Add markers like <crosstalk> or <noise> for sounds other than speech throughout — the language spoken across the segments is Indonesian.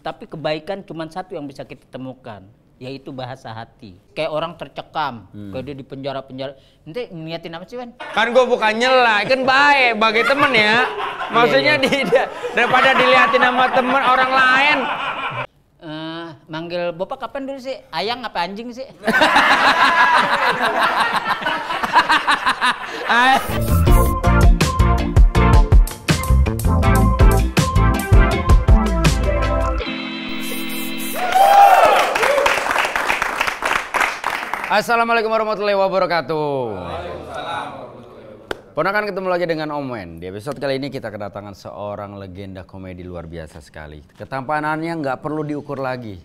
Tapi kebaikan cuma satu yang bisa kita temukan, yaitu bahasa hati. Kayak orang tercekam, hmm. kayak dia di penjara-penjara. Nanti niatin apa sih, kan? Kan gue bukan nyela, kan baik bagi temen ya. Maksudnya iya, iya. Di, daripada dilihatin sama temen orang lain. Uh, manggil bapak kapan dulu sih? Ayang apa anjing sih? <laughs> <laughs> Assalamualaikum warahmatullahi wabarakatuh. Ponakan ketemu lagi dengan Om Wen. Di episode kali ini kita kedatangan seorang legenda komedi luar biasa sekali. Ketampanannya nggak perlu diukur lagi.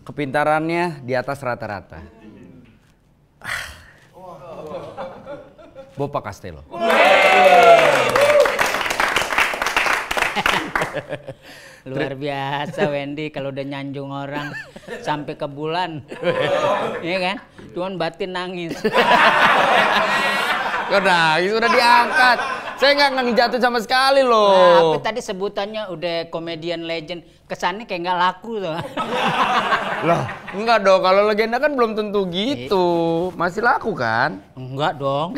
Kepintarannya di atas rata-rata. Ah. Bopa Castello. <laughs> Luar biasa Wendy kalau udah nyanjung orang sampai ke bulan. <laughs> Iya kan? Cuman batin nangis. Kau <laughs> nangis udah diangkat. Saya nggak ngejatuh sama sekali loh. Nah, tapi tadi sebutannya udah komedian legend. Kesannya kayak nggak laku tuh. Loh, enggak dong. Kalau legenda kan belum tentu gitu. Iya. Masih laku kan? Enggak dong.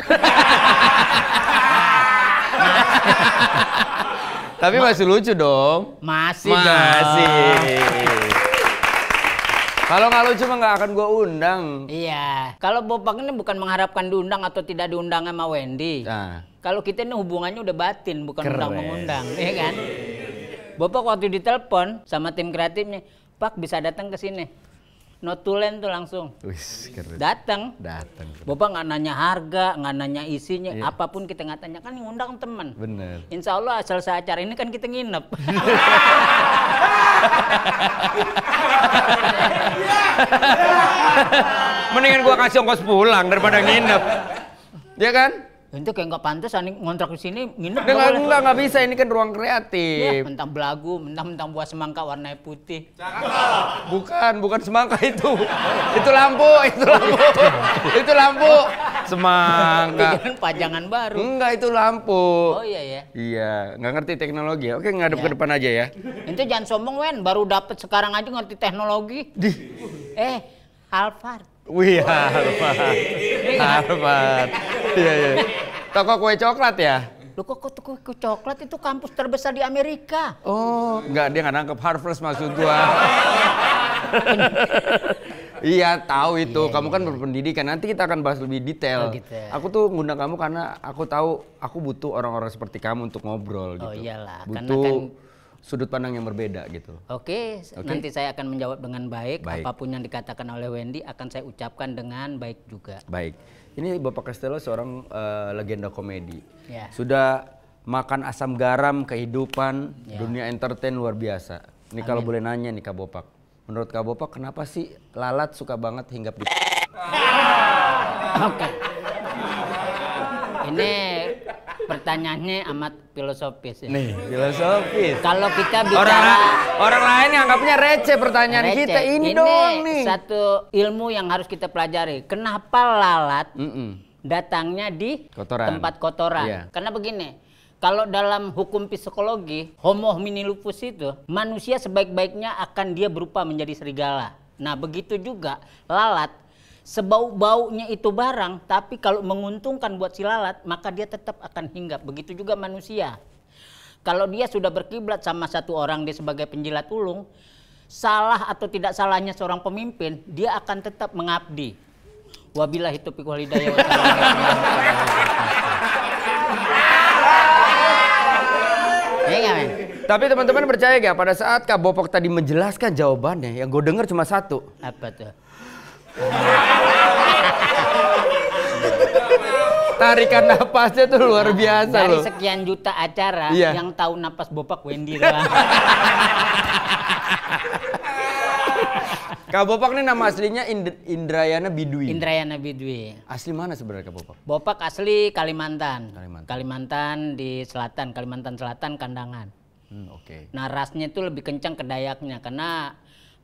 Tapi masih lucu dong. Masih. Masih. Kalau nggak lucu mah nggak akan gue undang. Iya. Kalau Bopak ini bukan mengharapkan diundang atau tidak diundang sama Wendy. Nah. Kalau kita ini hubungannya udah batin, bukan Keren. undang mengundang, iya kan? Bopak waktu ditelepon sama tim kreatifnya, Pak bisa datang ke sini notulen tuh langsung. Wis, Datang. Datang. Bapak nggak nanya harga, nggak nanya isinya, iya. apapun kita nggak tanya kan ngundang teman. Bener. Insya Allah asal saya acara ini kan kita nginep. <laughs> Mendingan gua kasih ongkos pulang daripada nginep. Ya kan? Itu kayak nggak pantas ani ngontrak di sini nginep. Enggak enggak enggak bisa ini kan ruang kreatif. Ya, mentang belagu, mentang-mentang buah semangka warna putih. Cakal. Bukan, bukan semangka itu. itu lampu, itu lampu. itu lampu. Semangka. Pikiran pajangan baru. Enggak, itu lampu. Oh iya ya. Iya, nggak ngerti teknologi. Oke, ngadep ya. ke depan aja ya. Itu jangan sombong, Wen. Baru dapet sekarang aja ngerti teknologi. Di. Eh, Alphard. Wih, Harvard. Harvard. Iya, iya. Toko kue coklat ya? Loh kok, toko kue coklat itu kampus terbesar di Amerika? Oh, enggak dia enggak nangkep Harvard maksud gua. <laughs> Iya tahu itu. Iya, kamu kan iya. berpendidikan. Nanti kita akan bahas lebih detail. Oh, gitu. Aku tuh ngundang kamu karena aku tahu aku butuh orang-orang seperti kamu untuk ngobrol. Oh, gitu. iyalah. Butuh kan sudut pandang yang berbeda gitu. Oke, okay, nanti saya akan menjawab dengan baik. baik. Apapun yang dikatakan oleh Wendy akan saya ucapkan dengan baik juga. Baik. Ini Bapak Castello seorang uh, legenda komedi. Ya. Sudah makan asam garam kehidupan ya. dunia entertain luar biasa. Ini kalau boleh nanya nih Kak Bopak. Menurut Kak Bopak kenapa sih lalat suka banget hinggap di Oke. Ini pertanyaannya amat filosofis ya. Nih, filosofis. Kalau kita bicara orang, orang lain yang anggapnya receh pertanyaan receh. kita ini, ini dong nih. Satu ilmu yang harus kita pelajari. Kenapa lalat mm -mm. datangnya di kotoran. tempat kotoran? Iya. Karena begini, kalau dalam hukum psikologi, homo homini lupus itu manusia sebaik-baiknya akan dia berupa menjadi serigala. Nah, begitu juga lalat sebau-baunya itu barang, tapi kalau menguntungkan buat si lalat, maka dia tetap akan hinggap. Begitu juga manusia. Kalau dia sudah berkiblat sama satu orang dia sebagai penjilat ulung, salah atau tidak salahnya seorang pemimpin, dia akan tetap mengabdi. Wabilah itu pikul hidayah. <laughs> Iya tapi teman-teman percaya gak pada saat Kak Bopok tadi menjelaskan jawabannya, yang gue dengar cuma satu. Apa tuh? Tarikan napasnya tuh luar biasa Dari loh. sekian juta acara iya. yang tahu napas bopak Wendy doang. <laughs> Kak Bopak ini nama aslinya Ind Indrayana Bidwi. Indrayana Bidwi. Asli mana sebenarnya Kak Bopak? Bopak asli Kalimantan. Kalimantan. Kalimantan di selatan, Kalimantan Selatan Kandangan. Hmm, Oke. Okay. Nah rasnya itu lebih kencang ke Dayaknya karena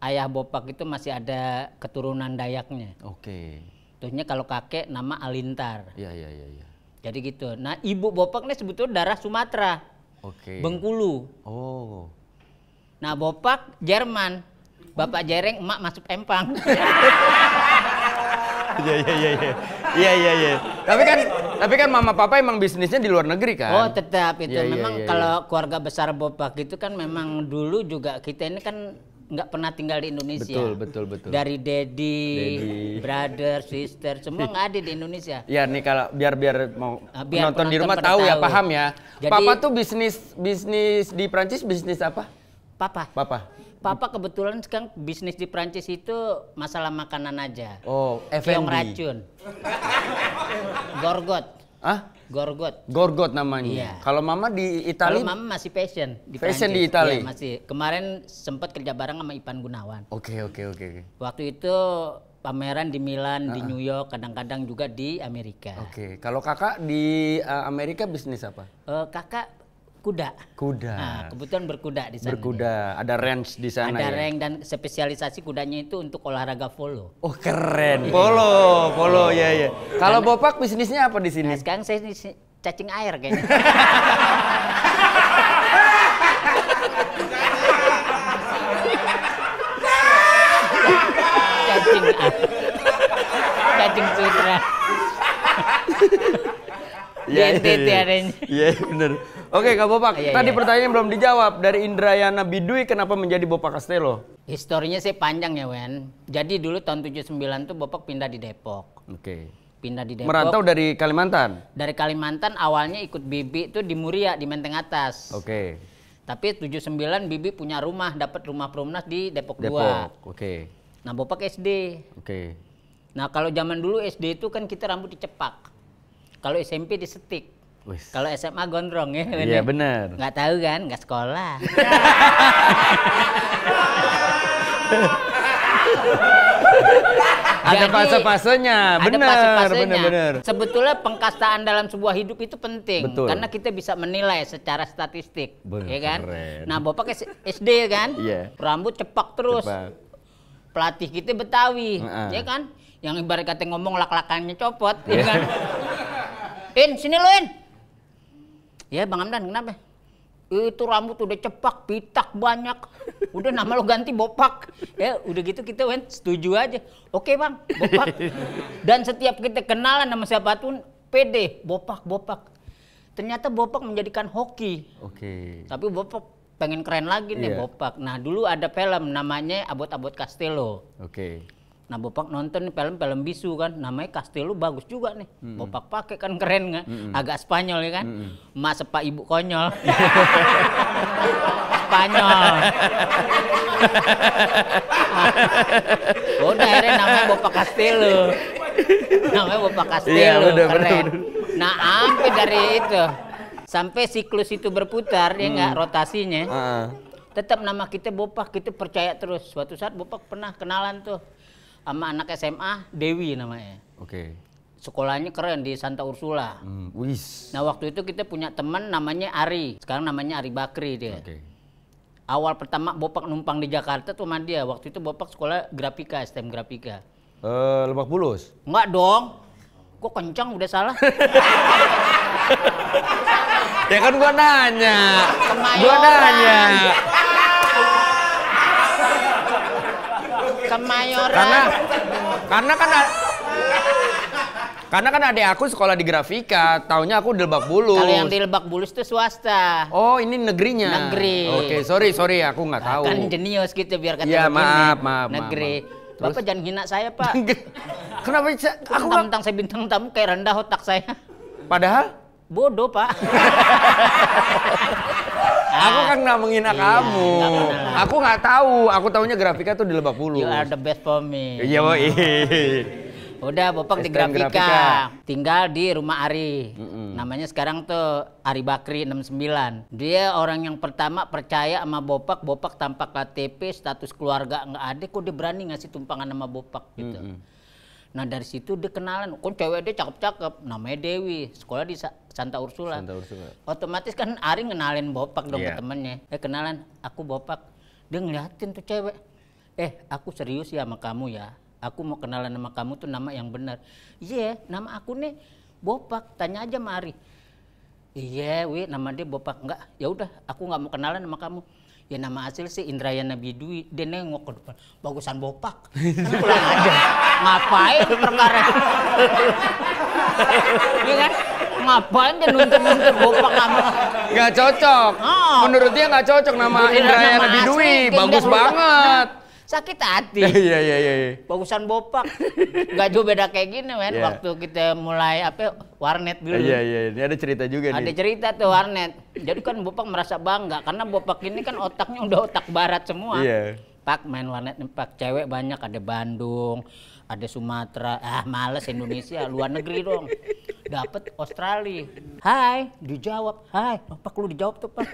ayah Bopak itu masih ada keturunan Dayaknya. Oke. Okay. Tuhnya kalau kakek nama Alintar. Iya iya iya. Ya. Jadi gitu. Nah ibu Bopak ini sebetulnya darah Sumatera. Oke. Okay. Bengkulu. Oh. Nah Bopak Jerman. Bapak Jereng, emak masuk empang. <laughs> Iya iya iya iya. Iya iya iya. Tapi kan tapi kan mama papa emang bisnisnya di luar negeri kan? Oh, tetap itu. Ya, memang ya, ya, ya. kalau keluarga besar Bopak itu kan memang dulu juga kita ini kan nggak pernah tinggal di Indonesia. Betul, betul, betul. Dari daddy, daddy. brother, <laughs> sister, semua nggak ada di Indonesia. Ya nih kalau biar biar mau ah, biar nonton di rumah tahu, tahu ya, paham ya. Jadi, Papa tuh bisnis bisnis di Prancis bisnis apa? Papa. Papa. Papa kebetulan sekarang bisnis di Prancis itu masalah makanan aja. Oh, F&B. yang racun. <laughs> Gorgot. Hah? Gorgot. Gorgot namanya. Iya. Kalau Mama di Italia? Kalau Mama masih fashion di Fashion Prancis. di Italia. Iya, masih. Kemarin sempat kerja bareng sama Ipan Gunawan. Oke, okay, oke, okay, oke. Okay. Waktu itu pameran di Milan, uh -uh. di New York, kadang-kadang juga di Amerika. Oke. Okay. Kalau Kakak di eh, Amerika bisnis apa? Uh, kakak kuda. Kuda. Nah, kebetulan berkuda di sana. Berkuda, ada range di sana. Ada ya? range dan spesialisasi kudanya itu untuk olahraga polo. Oh keren, polo, iya. polo ya ya. Kalau bapak bisnisnya apa di sini? Nah, sekarang saya cacing air kayaknya. <laughs> cacing air. Iya, iya iya. Ya, iya, iya bener. Oke Kak Bopak, iya, tadi iya. pertanyaan belum dijawab. Dari Indrayana Bidui kenapa menjadi Bopak Castello? Historinya sih panjang ya Wen. Jadi dulu tahun 79 tuh Bopak pindah di Depok. Oke. Okay. Pindah di Depok. Merantau dari Kalimantan? Dari Kalimantan awalnya ikut Bibi itu di Muria, di Menteng Atas. Oke. Okay. Tapi 79 Bibi punya rumah, dapat rumah Perumnas di Depok, Depok 2. Oke. Okay. Nah, Bopak SD. Oke. Okay. Nah, kalau zaman dulu SD itu kan kita rambut dicepak. Kalau SMP di disetik. Kalau SMA gondrong ya. Iya benar. Nggak tahu kan, nggak sekolah. <laughs> ada fase-fasenya, benar, fase benar, Sebetulnya pengkastaan dalam sebuah hidup itu penting Betul. karena kita bisa menilai secara statistik, Bener. ya kan? Nah, Bapak SD kan, yeah. rambut cepak terus. Cepak. Pelatih kita Betawi, uh -uh. ya kan? Yang ibarat kata ngomong lak-lakannya copot, yeah. ya kan? <laughs> In, sini lu In. Ya Bang Amdan kenapa? Itu rambut udah cepak, pitak banyak. Udah nama lo ganti bopak. Ya udah gitu kita Wen setuju aja. Oke Bang, bopak. Dan setiap kita kenalan sama siapa pun pede, bopak, bopak. Ternyata bopak menjadikan hoki. Oke. Okay. Tapi bopak pengen keren lagi nih yeah. bopak. Nah dulu ada film namanya Abot-Abot Castello. Oke. Okay Nah Bopak nonton film-film bisu kan, namanya Castello bagus juga nih. Mm -hmm. Bopak pakai kan keren kan, mm agak Spanyol ya kan. Mm -hmm. Mas ibu konyol. <laughs> Spanyol. nah, <laughs> udah akhirnya namanya Bopak Castello. Namanya Bopak Castello, iya, udah, keren. Bener, bener. Nah sampai dari itu, sampai siklus itu berputar, hmm. ya nggak mm. rotasinya. Uh -uh. Tetap nama kita Bopak, kita percaya terus. Suatu saat Bopak pernah kenalan tuh sama anak SMA Dewi namanya. Oke. Okay. Sekolahnya keren di Santa Ursula. Hmm, wis. Nah waktu itu kita punya teman namanya Ari. Sekarang namanya Ari Bakri dia. Oke. Okay. Awal pertama Bopak numpang di Jakarta tuh sama dia. Waktu itu Bopak sekolah grafika, STM grafika. Eh, uh, Lebak Bulus? Enggak dong. Kok kencang udah salah? <laughs> ya kan gua nanya. Kemayoran. Gua nanya. Kemayoran. Karena karena kan karena kan ada aku sekolah di grafika, tahunya aku di Lebak Bulus. Kalau yang di Lebak Bulus itu swasta. Oh, ini negerinya. Negeri. Oke, okay, sorry, sorry, aku nggak tahu. Kan jenius gitu biar kata Iya, maaf, maaf, Negeri. Maaf, maaf. Terus? Bapak jangan hina saya, Pak. <laughs> Kenapa? Aku tentang saya bintang tamu kayak rendah otak saya. Padahal Bodoh, Pak. <laughs> aku kan nggak menghina iya, kamu. Gak aku nggak tahu. Aku tahunya grafika tuh di Lebak Bulus. You are the best for me. Iya, boy. Udah, Bapak di grafika. grafika. Tinggal di rumah Ari. Mm -mm. Namanya sekarang tuh Ari Bakri 69. Dia orang yang pertama percaya sama Bopak. Bopak tanpa KTP, status keluarga nggak ada. Kok dia berani ngasih tumpangan sama Bopak gitu. Mm -mm. Nah dari situ dia kenalan, kok cewek dia cakep-cakep, namanya Dewi, sekolah di Santa Ursula. Santa Ursula. Otomatis kan Ari kenalin Bopak dong yeah. temennya. Eh kenalan, aku Bopak. Dia ngeliatin tuh cewek. Eh aku serius ya sama kamu ya. Aku mau kenalan sama kamu tuh nama yang benar. Iya, yeah, nama aku nih Bopak. Tanya aja sama Ari. Iya, yeah, wi nama dia Bopak. Enggak, ya udah aku nggak mau kenalan sama kamu ya nama asli sih Indrayana Bidwi, dia nengok ke depan bagusan bopak pulang <laughs> kan aja ngapain perkara <laughs> ini iya kan ngapain dia nuntut-nuntut bopak kamu? nggak cocok oh. menurut dia nggak cocok nama Indrayana Bidwi, bagus banget sakit hati. <laughs> Iya, iya iya iya. Bagusan bopak. Gak jauh beda kayak gini men. Yeah. Waktu kita mulai apa warnet dulu. Iya yeah, iya. Yeah. Ini ada cerita juga ada nih. Ada cerita tuh warnet. Jadi kan bopak merasa bangga karena bopak ini kan otaknya udah otak barat semua. Iya. Yeah. Pak main warnet pak cewek banyak ada Bandung, ada Sumatera, ah males Indonesia, luar negeri dong. Dapat Australia. Hai, dijawab. Hai, bopak oh, lu dijawab tuh Pak.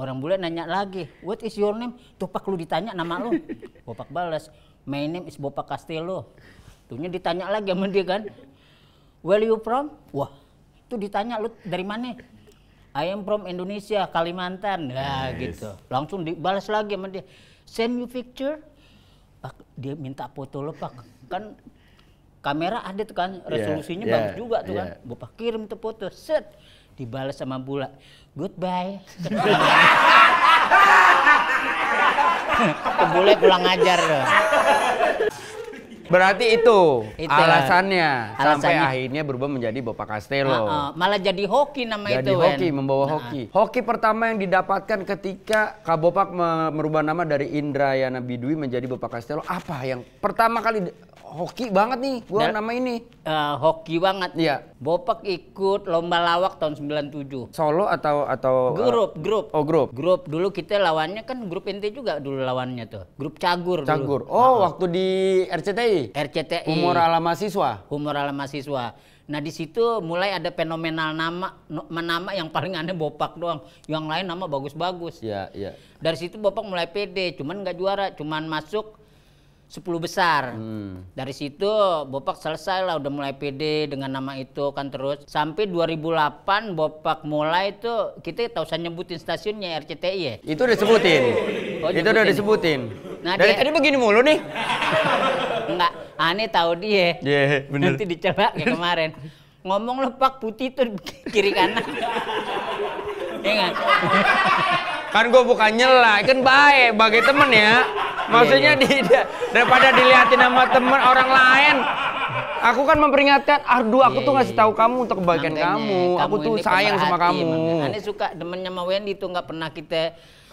Orang bule nanya lagi, what is your name? Tupak lu ditanya nama lu. <laughs> Bopak balas, my name is Bopak Castello. Tuhnya ditanya lagi sama dia kan. Where you from? Wah, itu ditanya lu dari mana? I am from Indonesia, Kalimantan. Nah, nice. gitu. Langsung dibalas lagi sama dia. Send you picture. Pak, dia minta foto lu Pak. Kan kamera ada tuh kan, iya, resolusinya yeah, yeah, juga tuh yeah. kan. bopak kirim tuh foto, set dibalas sama Bula. Goodbye. Ke Bule pulang ajar loh. Berarti itu, itu alasannya, alasannya sampai akhirnya berubah menjadi Bapak Castello. Uh, uh, malah jadi hoki nama jadi itu. hoki, ben. membawa nah. hoki. Hoki pertama yang didapatkan ketika Kabopak merubah nama dari Indrayana Bidwi menjadi Bapak Castello apa yang pertama kali hoki banget nih gua Dan, nama ini. Uh, hoki banget. Iya. Bopak ikut lomba lawak tahun 97. Solo atau atau eh, grup, uh, grup. Oh, grup. Grup dulu kita lawannya kan grup inti juga dulu lawannya tuh. Grup Cagur Cagur. Dulu. Oh, nah, waktu di RCTI. RCTI. Humor ala mahasiswa. Humor ala mahasiswa. Nah di situ mulai ada fenomenal nama nama yang paling aneh Bopak doang. Yang lain nama bagus-bagus. Iya, -bagus. iya. Dari situ Bopak mulai pede, cuman nggak juara, cuman masuk 10 besar. Hmm. Dari situ Bopak selesai lah udah mulai pd dengan nama itu kan terus sampai 2008 Bopak mulai itu kita tahu usah nyebutin stasiunnya RCTI ya. Itu udah sebutin. Oh, itu udah disebutin. Nah, dari dia... tadi begini mulu nih. Enggak, aneh tahu dia. Iya, yeah, bener. Nanti dicoba kayak kemarin. Ngomong lepak putih tuh kiri kanan. Iya kan? gue bukan nyela, kan baik, bagi temen ya. Maksudnya iya, iya. Di, daripada dilihatin sama temen orang lain. Aku kan memperingatkan, Aduh, aku iya, tuh ngasih iya. tahu kamu untuk kebaikan kamu. kamu. Aku tuh sayang sama kamu. Ini suka demennya sama Wendy tuh nggak pernah kita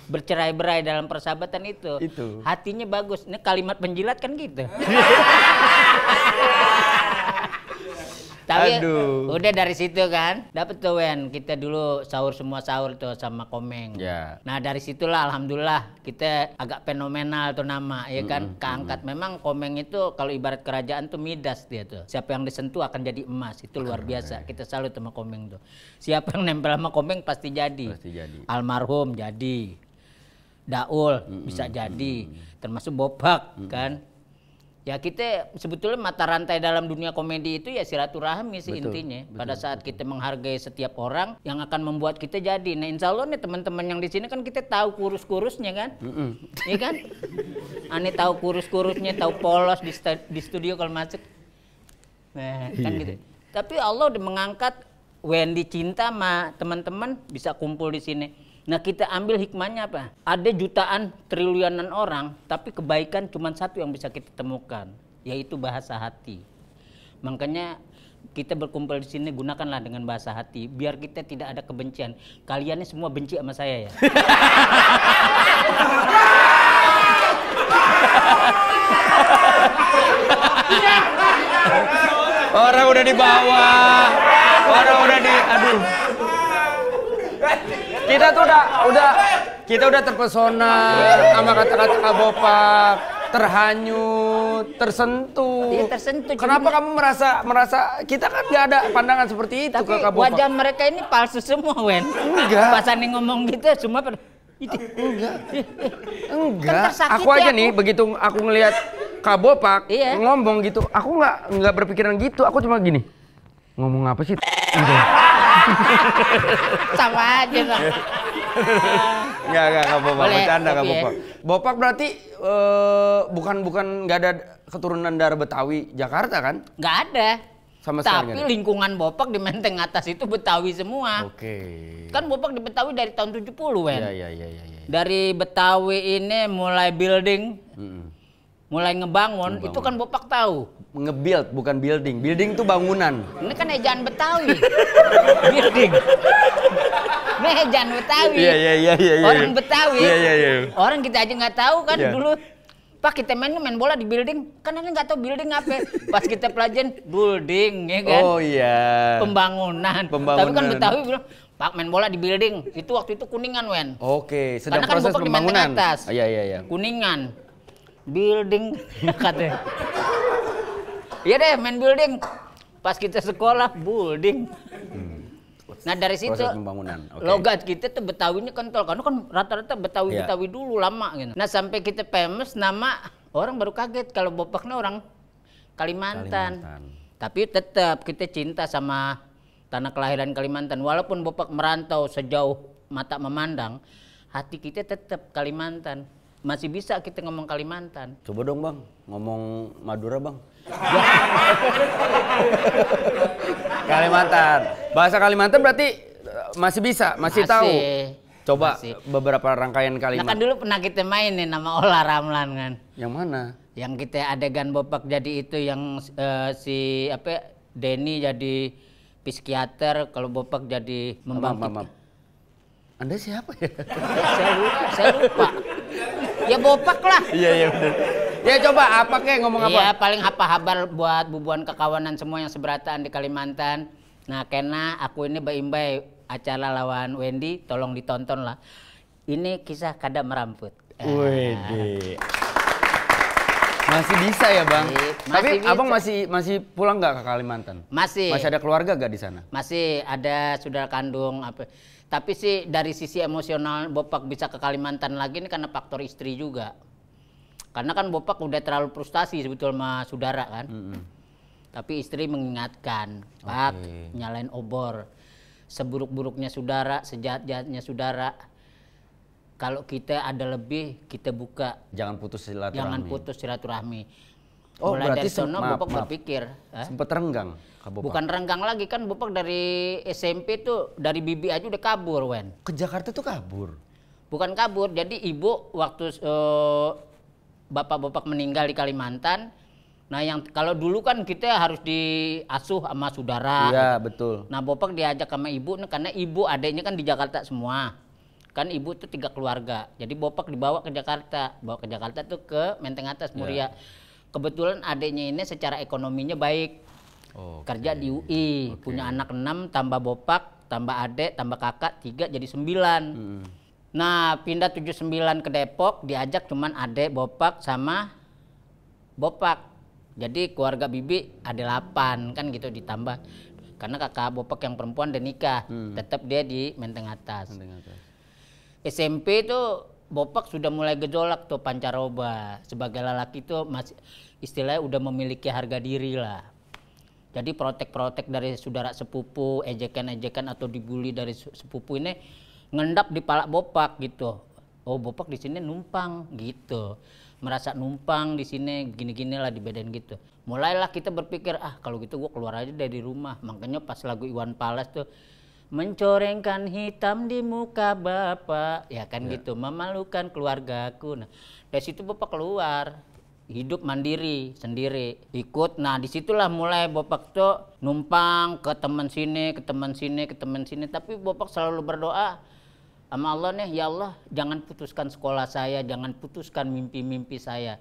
bercerai-berai dalam persahabatan itu. Itu. Hatinya bagus. Ini kalimat penjilat kan gitu. <laughs> Tapi Aduh. udah dari situ kan, dapet tuh Wen, kita dulu sahur semua sahur tuh sama Komeng. Yeah. Nah dari situlah alhamdulillah kita agak fenomenal tuh nama ya kan, mm -hmm. keangkat. Memang Komeng itu kalau ibarat kerajaan tuh midas dia tuh. Siapa yang disentuh akan jadi emas, itu luar Aduh. biasa. Iya. Kita salut sama Komeng tuh. Siapa yang nempel sama Komeng pasti jadi. Pasti jadi. Almarhum jadi. Daul mm -hmm. bisa jadi, termasuk Bobak mm -hmm. kan ya kita sebetulnya mata rantai dalam dunia komedi itu ya silaturahmi sih betul, intinya. Betul, Pada saat betul. kita menghargai setiap orang yang akan membuat kita jadi. Nah insya Allah nih teman-teman yang di sini kan kita tahu kurus-kurusnya kan, iya kan? Aneh tahu kurus-kurusnya, tahu polos di, stu di studio kalau masuk. Nah kan iya. gitu. Tapi Allah udah mengangkat Wendy cinta sama teman-teman bisa kumpul di sini Nah kita ambil hikmahnya apa? Ada jutaan triliunan orang, tapi kebaikan cuma satu yang bisa kita temukan, yaitu bahasa hati. Makanya kita berkumpul di sini gunakanlah dengan bahasa hati, biar kita tidak ada kebencian. Kalian semua benci sama saya ya. Orang udah dibawa, orang udah di, aduh kita tuh udah udah kita udah terpesona sama kata-kata kabopak terhanyut tersentuh ya, tersentuh kenapa kamu merasa merasa kita kan nggak ada pandangan seperti itu tapi ke wajah mereka ini palsu semua wen enggak pasani ngomong gitu cuma enggak kan enggak aku aja aku. nih begitu aku ngelihat kabopak iya. ngomong gitu aku nggak nggak berpikiran gitu aku cuma gini ngomong apa sih gitu. <laughs> Sama aja bang. Enggak, enggak, enggak apa-apa. Bercanda, enggak apa-apa. Bopak berarti uh, bukan bukan enggak ada keturunan darah Betawi Jakarta kan? Enggak ada. Sama Tapi sekali lingkungan Bopak di Menteng atas itu Betawi semua. Oke. Okay. Kan Bopak di Betawi dari tahun 70, Wen. Iya, iya, iya, iya. Ya. Dari Betawi ini mulai building. Mm -mm mulai ngebangun, ngebangun. itu kan Bopak tahu. Ngebuild bukan building. Building itu bangunan. Ini kan ejaan Betawi. <laughs> building. Ini ejaan Betawi. yeah, yeah, yeah, yeah. Iya. Orang Betawi. yeah, yeah, yeah. Orang kita aja nggak tahu kan yeah. dulu Pak kita main main bola di building, kan ini nggak tahu building apa. Pas kita pelajin building, ya kan? Oh iya. Yeah. Pembangunan. Pembangunan. Tapi kan Betawi bilang Pak main bola di building. Itu waktu itu kuningan, Wen. Oke. sedang Karena kan proses pembangunan. Di atas. Oh, iya iya iya. Kuningan building <laughs> katanya. Iya deh main building. Pas kita sekolah building. Hmm. Nah dari situ Okay. logat kita tuh Betawinya kental karena kan rata-rata Betawi yeah. Betawi dulu lama gitu. Nah sampai kita famous nama orang baru kaget kalau bapaknya orang Kalimantan. Kalimantan. Tapi tetap kita cinta sama tanah kelahiran Kalimantan. Walaupun bapak merantau sejauh mata memandang, hati kita tetap Kalimantan masih bisa kita ngomong Kalimantan. Coba dong bang, ngomong Madura bang. <laughs> Kalimantan. Bahasa Kalimantan berarti eh, masih bisa, masih, masih. tahu. Coba masih. beberapa rangkaian kalimat. Nah kan dulu pernah kita mainin nama Ola Ramlan kan. Yang mana? Yang kita adegan bopak jadi itu yang uh, si apa Denny jadi psikiater, kalau bopak jadi membangkit. Maaf, maaf, maaf. Anda siapa ya? saya lupa, saya lupa. Ya bopak lah. Iya, iya benar. Ya coba apa kek ngomong apa? Ya paling apa kabar buat bubuan kekawanan semua yang seberataan di Kalimantan. Nah, kena aku ini baimbai acara lawan Wendy, tolong ditonton lah. Ini kisah kada meramput. Wede. Eh. Masih bisa ya bang. Masih, Tapi bisa. abang masih masih pulang nggak ke Kalimantan? Masih. Masih ada keluarga gak di sana? Masih ada saudara kandung apa? Tapi sih dari sisi emosional Bopak bisa ke Kalimantan lagi ini karena faktor istri juga. Karena kan Bopak udah terlalu frustasi sebetulnya sama saudara kan. Mm -hmm. Tapi istri mengingatkan, Pak okay. nyalain obor. Seburuk-buruknya saudara, sejahat-jahatnya saudara. Kalau kita ada lebih, kita buka. Jangan putus silaturahmi. Jangan putus silaturahmi. Oh, Mulai berarti dari sono Bopak maaf. berpikir. Eh? Sempat renggang? Kabupak. Bukan Renggang lagi kan Bopak dari SMP tuh dari bibi aja udah kabur, Wen. Ke Jakarta tuh kabur. Bukan kabur, jadi ibu waktu uh, eh, bapak Bopak meninggal di Kalimantan, Nah yang kalau dulu kan kita harus diasuh sama saudara. Iya betul. Nah Bopak diajak sama ibu nih karena ibu adiknya kan di Jakarta semua. Kan ibu tuh tiga keluarga. Jadi Bopak dibawa ke Jakarta. Bawa ke Jakarta tuh ke Menteng Atas Muria. Ya. Kebetulan adiknya ini secara ekonominya baik okay. Kerja di UI, okay. punya anak enam, tambah bopak, tambah adek, tambah kakak, tiga jadi sembilan. Hmm. Nah, pindah tujuh sembilan ke Depok, diajak cuman adek bopak sama bopak. Jadi keluarga bibi ada delapan kan gitu ditambah. Karena kakak bopak yang perempuan dan nikah, hmm. tetap dia di Menteng Atas. Menteng Atas. SMP itu bopak sudah mulai gejolak tuh pancaroba. Sebagai lelaki tuh masih istilahnya udah memiliki harga diri lah. Jadi protek-protek dari saudara sepupu, ejekan-ejekan atau dibully dari sepupu ini ngendap di palak bopak gitu. Oh, bopak di sini numpang gitu. Merasa numpang di sini gini-gini lah badan gitu. Mulailah kita berpikir, ah kalau gitu gue keluar aja dari rumah. Makanya pas lagu Iwan Pales tuh mencorengkan hitam di muka bapak ya kan ya. gitu memalukan keluargaku nah dari situ bapak keluar hidup mandiri sendiri ikut nah disitulah mulai bapak tuh numpang ke teman sini ke teman sini ke teman sini tapi bapak selalu berdoa sama Allah nih ya Allah jangan putuskan sekolah saya jangan putuskan mimpi-mimpi saya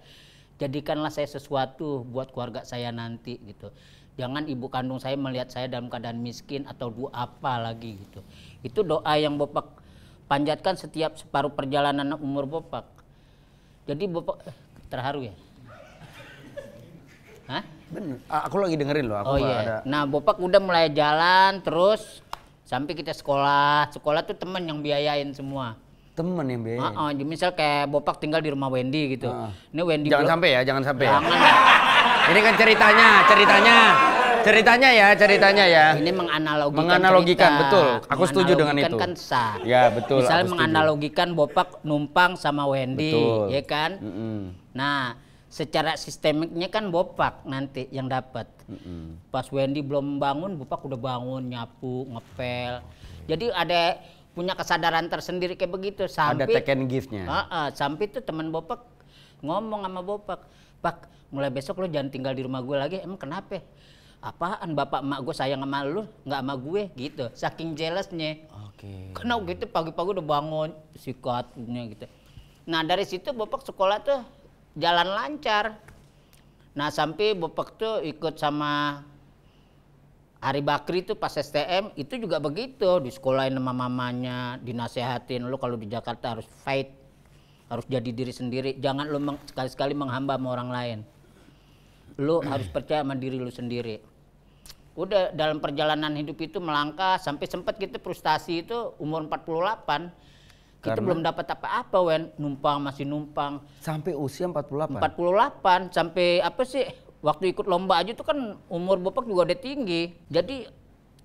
jadikanlah saya sesuatu buat keluarga saya nanti gitu jangan ibu kandung saya melihat saya dalam keadaan miskin atau dua apa lagi gitu itu doa yang bapak panjatkan setiap separuh perjalanan umur bapak jadi bapak eh, terharu ya Hah? benar. Aku lagi dengerin loh. Aku oh iya. Ada... Nah, Bopak udah mulai jalan terus sampai kita sekolah. Sekolah tuh temen yang biayain semua. Temen yang biayain. Uh, uh, misal kayak Bopak tinggal di rumah Wendy gitu. Uh. Ini Wendy. Ya, jangan sampai ya, jangan sampai. <laughs> Jangan. Ini kan ceritanya, ceritanya. Ceritanya ya, ceritanya ya. Iya, ini menganalogikan. Menganalogikan, cerita. betul. Aku setuju dengan itu. kan sah. Ya, betul. Misalnya menganalogikan Bopak numpang sama Wendy, betul. ya kan? Mm -mm. Nah, secara sistemiknya kan Bopak nanti yang dapat. Mm-hmm. Pas Wendy belum bangun, Bopak udah bangun, nyapu, ngepel. Jadi ada punya kesadaran tersendiri kayak begitu. Sampai, ada take giftnya give Uh-uh, sampai itu teman Bopak ngomong sama Bopak, Pak mulai besok lo jangan tinggal di rumah gue lagi, emang kenapa? Apaan bapak emak gue sayang sama lu, nggak sama gue gitu. Saking jelasnya. Oke. Okay. Karena gitu pagi-pagi udah bangun, sikatnya gitu. Nah dari situ Bopak sekolah tuh jalan lancar. Nah sampai bapak tuh ikut sama Hari Bakri tuh pas STM itu juga begitu di sekolahin sama mamanya dinasehatin lo kalau di Jakarta harus fight harus jadi diri sendiri jangan lo meng, sekali-sekali menghamba sama orang lain lo hmm. harus percaya sama diri lo sendiri udah dalam perjalanan hidup itu melangkah sampai sempat kita gitu, frustasi itu umur 48 kita belum dapat apa-apa, Wen. Numpang masih numpang. Sampai usia 48. 48 sampai apa sih? Waktu ikut lomba aja itu kan umur Bapak juga udah tinggi. Jadi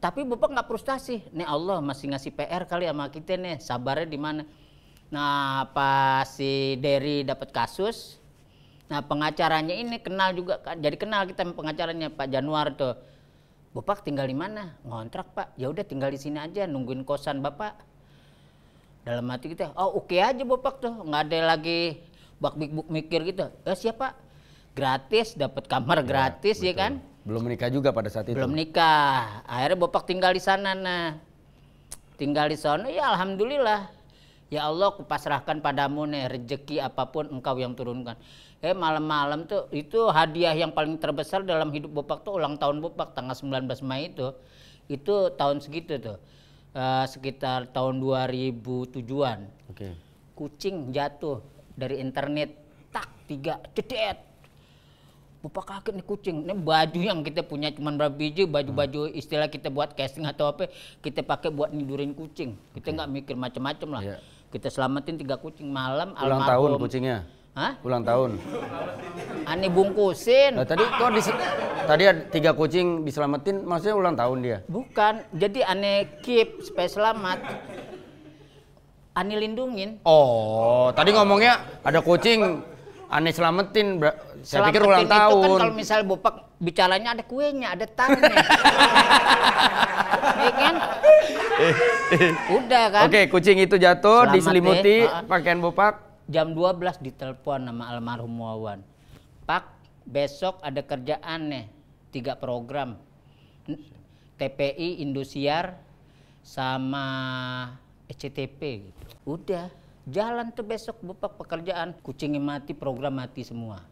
tapi Bapak nggak frustasi. Nih Allah masih ngasih PR kali sama kita nih. Sabarnya di mana? Nah, apa si Derry dapat kasus, nah pengacaranya ini kenal juga, jadi kenal kita pengacaranya Pak Januar tuh. Bapak tinggal di mana? Ngontrak Pak. Ya udah tinggal di sini aja, nungguin kosan Bapak dalam hati kita oh oke okay aja bapak tuh nggak ada lagi bak bik mikir gitu eh siapa gratis dapat kamar iya, gratis ya, ya kan belum menikah juga pada saat itu belum nikah akhirnya bapak tinggal di sana nah tinggal di sana ya alhamdulillah ya Allah kupasrahkan padamu nih rezeki apapun engkau yang turunkan eh malam-malam tuh itu hadiah yang paling terbesar dalam hidup bapak tuh ulang tahun bapak tanggal 19 Mei itu itu tahun segitu tuh uh, sekitar tahun 2007-an. Okay. Kucing jatuh dari internet, tak tiga, cedet. Bapak kaget nih kucing. Ini baju yang kita punya cuma berapa biji, baju-baju hmm. istilah kita buat casting atau apa, kita pakai buat nidurin kucing. Kita nggak okay. mikir macam-macam lah. Yeah. Kita selamatin tiga kucing malam. Ulang tahun kucingnya? Hah? Ulang tahun. Ani bungkusin. Nah, tadi kok di tadi ada tiga kucing diselamatin, maksudnya ulang tahun dia? Bukan, jadi ane keep supaya selamat. Ani lindungin. Oh, tadi ngomongnya ada kucing ane selamatin. Saya selamatin pikir ulang itu kan tahun. kan kalau misalnya bopak bicaranya ada kuenya, ada tarnya. <laughs> Iya kan? Eh, eh. Udah kan? Oke, kucing itu jatuh, selamat diselimuti eh. pakaian bopak jam 12 ditelepon sama almarhum Wawan. Pak, besok ada kerjaan nih, tiga program. TPI, Indosiar, sama SCTP. E gitu. Udah, jalan tuh besok Bapak pekerjaan. Kucingnya mati, program mati semua.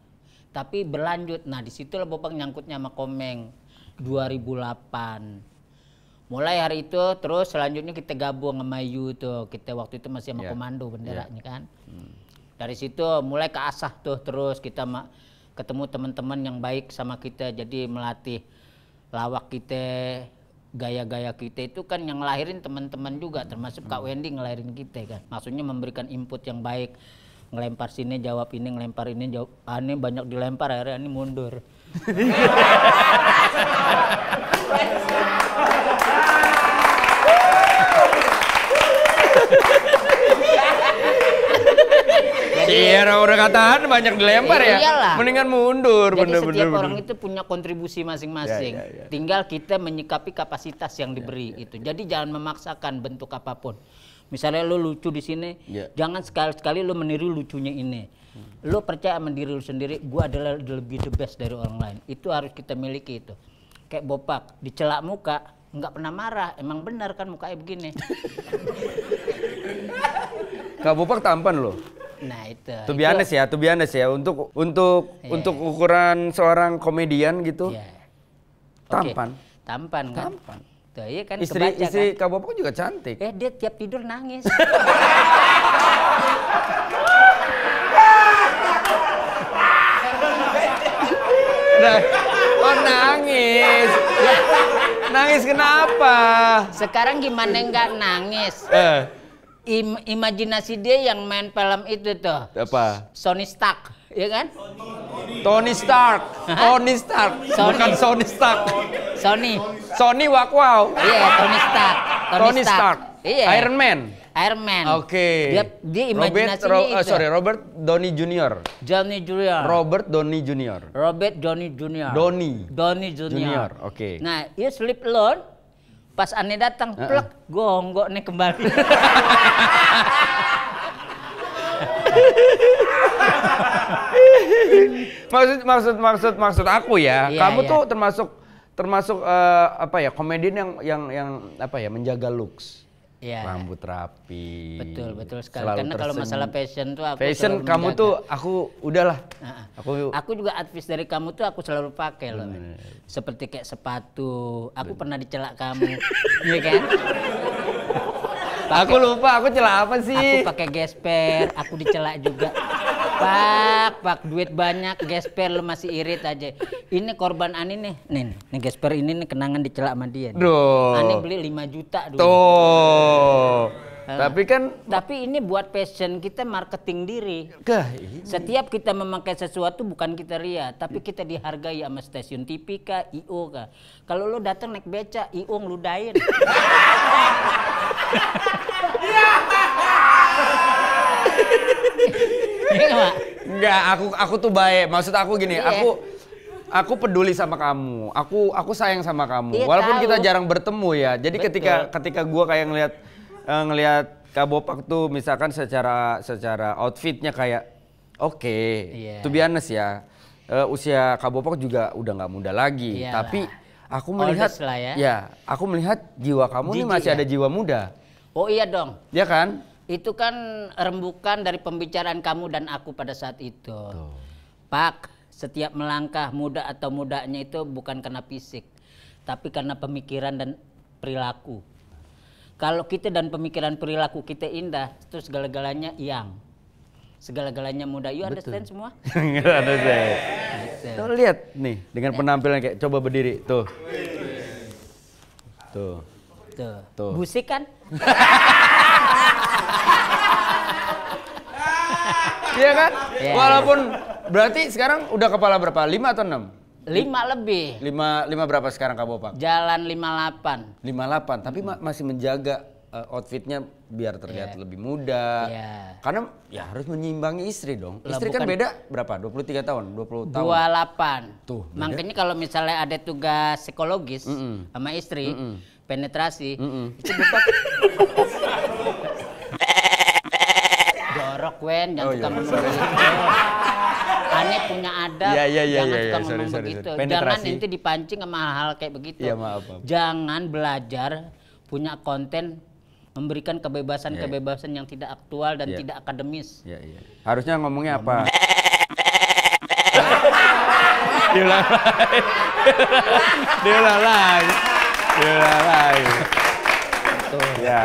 Tapi berlanjut. Nah, disitulah Bapak nyangkutnya sama Komeng. 2008. Mulai hari itu terus selanjutnya kita gabung sama Yu tuh. Kita waktu itu masih sama yeah. komando benderanya yeah. kan. Hmm dari situ mulai keasah tuh terus kita ketemu teman-teman yang baik sama kita jadi melatih lawak kita gaya-gaya kita itu kan yang ngelahirin teman-teman juga termasuk Kak hmm. Wendy ngelahirin kita kan maksudnya memberikan input yang baik ngelempar sini jawab ini ngelempar ini jawab aneh banyak dilempar akhirnya ini mundur <laughs> Iya, iya. orang katakan banyak dilempar ya. Iyalah. Mendingan mundur. Jadi bener, setiap bener, orang bener. itu punya kontribusi masing-masing. Ya, ya, ya. Tinggal kita menyikapi kapasitas yang ya, diberi ya, gitu. ya, itu. Jadi jangan memaksakan bentuk apapun. Misalnya lu lucu di sini, ya. jangan sekali-sekali lu meniru lucunya ini. Hmm. Lu percaya mendiril lu sendiri, gua adalah lebih the best dari orang lain. Itu harus kita miliki itu. Kayak bopak, dicelak muka, nggak pernah marah. Emang benar kan mukanya begini. Kak Bopak tampan loh. Nah itu. Tuh biasa ya, tuh biasa ya untuk untuk yeah. untuk ukuran seorang komedian gitu. Yeah. Okay. Tampan. Tampan kan. Tampan. Tuh iya kan. Istri kebaca, istri kan? Kabopong juga cantik. Eh dia tiap tidur nangis. <laughs> nah, oh nangis. Nangis kenapa? Sekarang gimana enggak nangis? Eh im imajinasi dia yang main film itu tuh. Apa? Sony Stark, ya kan? Tony Stark. Tony Stark. Sony. Bukan Sony Stark. Sony. Sony Wakwaw. Iya, yeah, Tony Stark. Tony, Tony Stark. Stark. Iya. Yeah. Iron Man. Iron Man. Oke. Okay. Dia, dia imajinasi Robert, Ro, itu. Uh, sorry, Robert Downey Jr. Johnny Jr. Robert Downey Jr. Robert Downey Jr. Donny. Donny Jr. Jr. Oke. Okay. Nah, you sleep alone Pas aneh datang, uh -uh. plek, gonggok nih kembali. <laughs> maksud maksud maksud maksud aku ya, yeah, kamu yeah. tuh termasuk termasuk uh, apa ya komedian yang yang yang apa ya menjaga looks ya. rambut rapi. Betul, betul sekali. Karena kalau masalah fashion tuh aku Fashion kamu menjaga. tuh aku udahlah. uh Aku aku juga advice dari kamu tuh aku selalu pakai loh. Bener. Seperti kayak sepatu, aku Bener. pernah dicelak kamu. <laughs> Iya kan? Pake, aku lupa aku celak apa sih? Aku pakai gesper, aku dicelak juga pak pak duit banyak gesper lu masih irit aja ini korban ani nih nih nih gesper ini nih kenangan dicelak sama dia nih. Duh. ani beli 5 juta dulu tuh eh, tapi kan tapi ini buat passion kita marketing diri Kah, iya. setiap kita memakai sesuatu bukan kita ria tapi kita dihargai sama stasiun TV kah IO kah kalau lo datang naik beca IO ngeludain <laughs> iya. Enggak, iya aku aku tuh baik. Maksud aku gini, iya. aku aku peduli sama kamu. Aku aku sayang sama kamu. Iya Walaupun tahu. kita jarang bertemu ya. Jadi Betul. ketika ketika gua kayak ngelihat uh, eh, ngelihat Kabopak tuh misalkan secara secara outfitnya kayak oke. Iya. Okay, biasa ya. Uh, usia Kabopak juga udah nggak muda lagi, Iyalah. tapi aku melihat ya. ya, aku melihat jiwa kamu Gigi, nih masih ya? ada jiwa muda. Oh iya dong. Ya kan? itu kan rembukan dari pembicaraan kamu dan aku pada saat itu. Tuh. Pak, setiap melangkah muda atau mudanya itu bukan karena fisik, tapi karena pemikiran dan perilaku. Kalau kita dan pemikiran perilaku kita indah, terus segala-galanya yang segala-galanya muda. You Betul. understand semua? <laughs> understand. Gitu. Tuh lihat nih dengan ya. penampilan kayak coba berdiri tuh. Tuh. Tuh. Gitu. Tuh. Busik kan? Iya kan? Yeah. Walaupun berarti sekarang udah kepala berapa? lima atau enam? lima lebih. lima lima berapa sekarang Kak Bopak? Jalan 58. delapan tapi hmm. masih menjaga uh, outfitnya biar terlihat yeah. lebih muda. Yeah. Karena ya harus menyimbangi istri dong. Lah, istri kan bukan, kan beda berapa? dua puluh tiga tahun, dua puluh tahun. dua 28. Tuh. Makanya kalau misalnya ada tugas psikologis mm -mm. sama istri, mm -mm penetrasi mm -mm. itu buka jorok wen yang oh, tukang iya, ngomong sorry. begitu punya adab yeah, yeah, yeah, jangan yeah, tukang yeah, ngomong sorry, begitu sorry. jangan nanti dipancing sama hal-hal kayak begitu yeah, maaf, maaf. jangan belajar punya konten memberikan kebebasan-kebebasan yeah, iya. yang tidak aktual dan yeah. tidak akademis yeah, yeah. harusnya ngomongnya apa <laughs> diulang lagi diulang lagi ya Ya.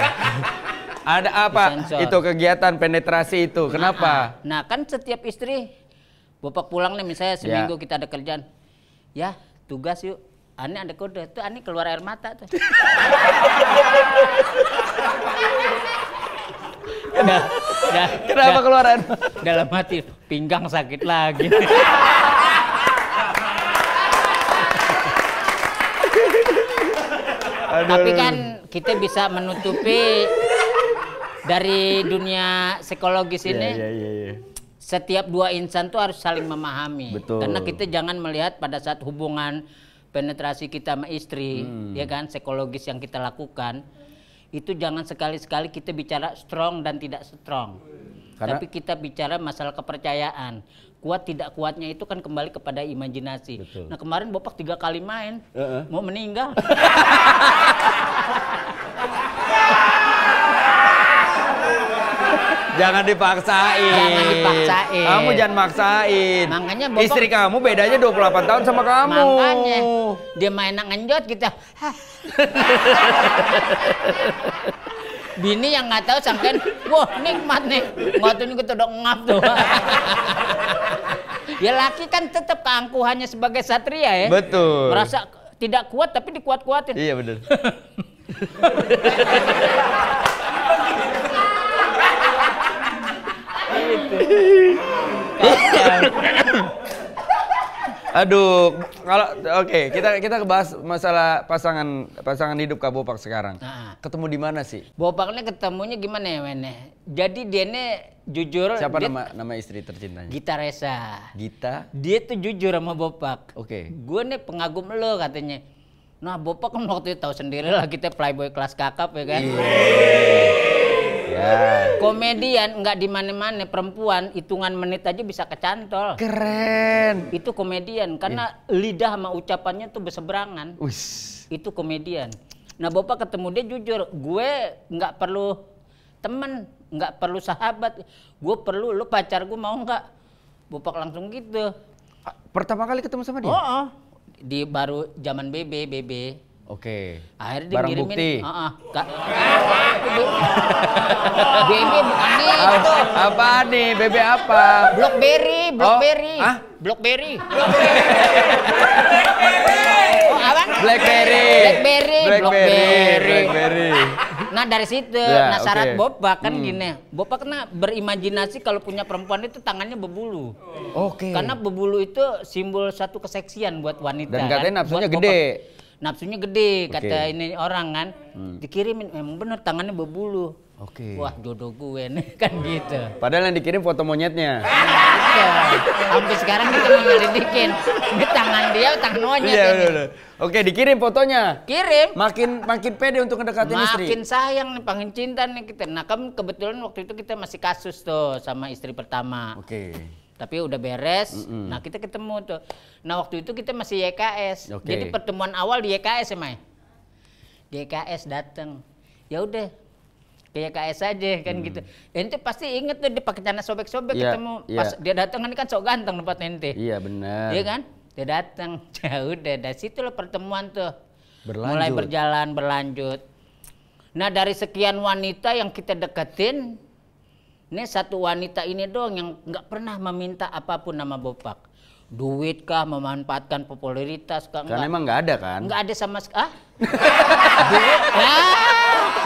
Ada apa Disensor. itu kegiatan penetrasi itu? Nah, kenapa? Nah, kan setiap istri bapak pulang nih misalnya ya. seminggu ya. kita ada kerjaan. Ya, tugas yuk. Ani ada kode tuh, Ani keluar air mata tuh. Kenapa, nah, nah, kenapa keluar air nah, Dalam hati pinggang sakit lagi. <laughs> Aduh. Tapi kan kita bisa menutupi dari dunia psikologis iya, ini. Yeah, yeah, yeah, setiap dua insan tuh harus saling memahami. Betul. Karena kita jangan melihat pada saat hubungan penetrasi kita sama istri, hmm. ya kan, psikologis yang kita lakukan itu jangan sekali-sekali kita bicara strong dan tidak strong. Karena... Tapi kita bicara masalah kepercayaan kuat tidak kuatnya itu kan kembali kepada imajinasi. Betul. Nah kemarin Bopak tiga kali main uh -uh. mau meninggal. <laughs> Jangan dipaksain. Jangan dipaksain. Kamu jangan maksain. Makanya Bopak, istri kamu bedanya 28 tahun sama kamu. Makanya dia main ngenjot kita. <laughs> bini yang nggak tahu sampean wah nikmat nih ngotot ini ketodok ngap tuh <laughs> ya laki kan tetap keangkuhannya sebagai satria ya betul merasa tidak kuat tapi dikuat-kuatin iya benar gitu. <laughs> Aduh, kalau oke okay, kita kita bahas masalah pasangan pasangan hidup Kak Bopak sekarang. Nah. Ketemu di mana sih? Bopaknya ketemunya gimana ya, Wene? Jadi dia ini jujur Siapa dia, nama nama istri tercintanya? Gita Resa. Gita. Dia tuh jujur sama Bopak. Oke. Okay. Gue nih pengagum lo katanya. Nah, Bopak kan waktu itu tahu sendiri lah kita playboy kelas kakap ya kan. Yeah. Yeah. Komedian nggak di mana-mana perempuan hitungan menit aja bisa kecantol. Keren. Itu komedian karena yeah. lidah sama ucapannya tuh berseberangan. Uish. Itu komedian. Nah bapak ketemu dia jujur, gue nggak perlu temen, nggak perlu sahabat, gue perlu lu pacar gue mau nggak? Bapak langsung gitu. Pertama kali ketemu sama dia? Oh, oh. di baru zaman BB BB. Oke. Akhirnya dia Barang ngirimin. bukti. -uh. Bebe bukan nih. Apa, apa nih? Bebe apa? Blockberry, Blockberry. Oh, ah? Blackberry. oh, apa? Blackberry. Blackberry, Blackberry. Blackberry. Nah dari situ, yeah, nah syarat okay. Bopak kan hmm. gini, Bopak kena berimajinasi kalau punya perempuan itu tangannya bebulu. Oke. Okay. Karena bebulu itu simbol satu keseksian buat wanita. Dan katanya kan? nafsunya gede. Bopak nafsunya gede okay. kata ini orang kan hmm. dikirimin memang bener tangannya berbulu Oke. Okay. Wah jodoh gue nih <laughs> kan gitu. Padahal yang dikirim foto monyetnya. Nah, gitu. Sampai sekarang kita mau ngelidikin. di tangan dia, tangan monyet. Iya, Oke, dikirim fotonya. Kirim. Makin makin pede untuk mendekati istri. Makin sayang nih, pengen cinta nih kita. Nah, kan kebetulan waktu itu kita masih kasus tuh sama istri pertama. Oke. Okay tapi udah beres. Mm -hmm. Nah, kita ketemu tuh. Nah, waktu itu kita masih YKS. Okay. Jadi pertemuan awal di YKS ya, Mai. Di YKS datang. Ya udah ke YKS aja kan hmm. gitu. Ente pasti inget tuh dia pakai sobek-sobek yeah, ketemu iya. pas dia datang kan kan sok ganteng tempat ente. Iya yeah, benar. Iya kan? Dia datang. <laughs> Ya udah dari situ loh pertemuan tuh. Berlanjut. Mulai berjalan berlanjut. Nah, dari sekian wanita yang kita deketin, ini satu wanita ini doang yang nggak pernah meminta apapun nama Bopak. Duit kah, memanfaatkan popularitas kah? Karena emang nggak ada kan? Nggak ada sama sekali. Ah? <laughs> Duit?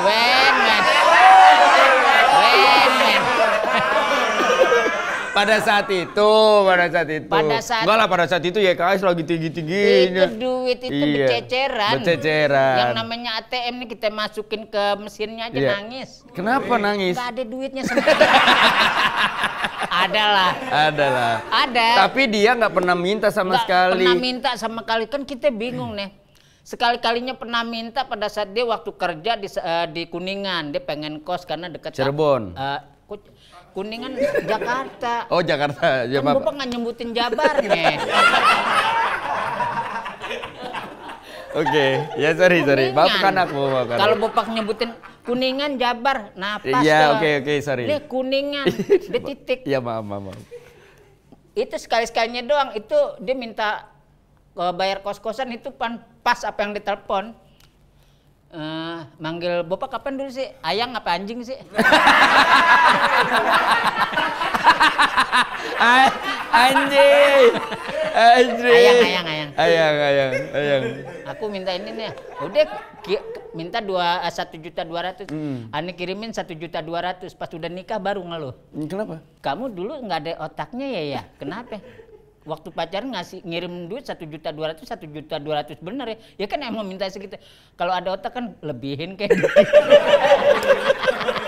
Ah, pada saat itu, pada saat itu. Pada saat Enggak lah pada saat itu ya guys lagi tinggi-tinggi. Itu duit itu iya. bececeran. Bececeran. Yang namanya ATM nih kita masukin ke mesinnya aja iya. nangis. Kenapa Wih. Iya. nangis? Enggak ada duitnya sama <laughs> Ada lah. Ada lah. Ada. Tapi dia nggak pernah minta sama gak sekali. Pernah minta sama kali kan kita bingung nih sekali-kalinya pernah minta pada saat dia waktu kerja di uh, di Kuningan dia pengen kos karena dekat Cirebon. Uh, Kuningan Jakarta. Oh Jakarta. Kan ya, kan Bapak nggak nyebutin Jabar nih. Oke, okay. ya sorry kuningan. sorry. Maafkan aku, Kalau Bapak nyebutin Kuningan Jabar, napas. Iya, oke okay, oke, okay, sorry. Ini Kuningan, <laughs> dia iya, titik. Iya, maaf, maaf, maaf. Itu sekali-sekalinya doang, itu dia minta eh, bayar kos-kosan itu pan pas apa yang ditelepon. Uh, manggil bapak kapan dulu sih? Ayang apa anjing sih? anjing. Anjing. Ayang, ayang, ayang. Ayang, ayang, ayang. Aku minta ini nih. Udah minta dua eh, satu juta dua ratus. Hmm. Ane kirimin satu juta dua ratus. Pas udah nikah baru ngeluh. Kenapa? Kamu dulu nggak ada otaknya ya ya. Kenapa? waktu pacaran ngasih ngirim duit satu juta dua ratus satu juta dua ratus bener ya ya kan emang minta segitu kalau ada otak kan lebihin kayak gitu. <laughs>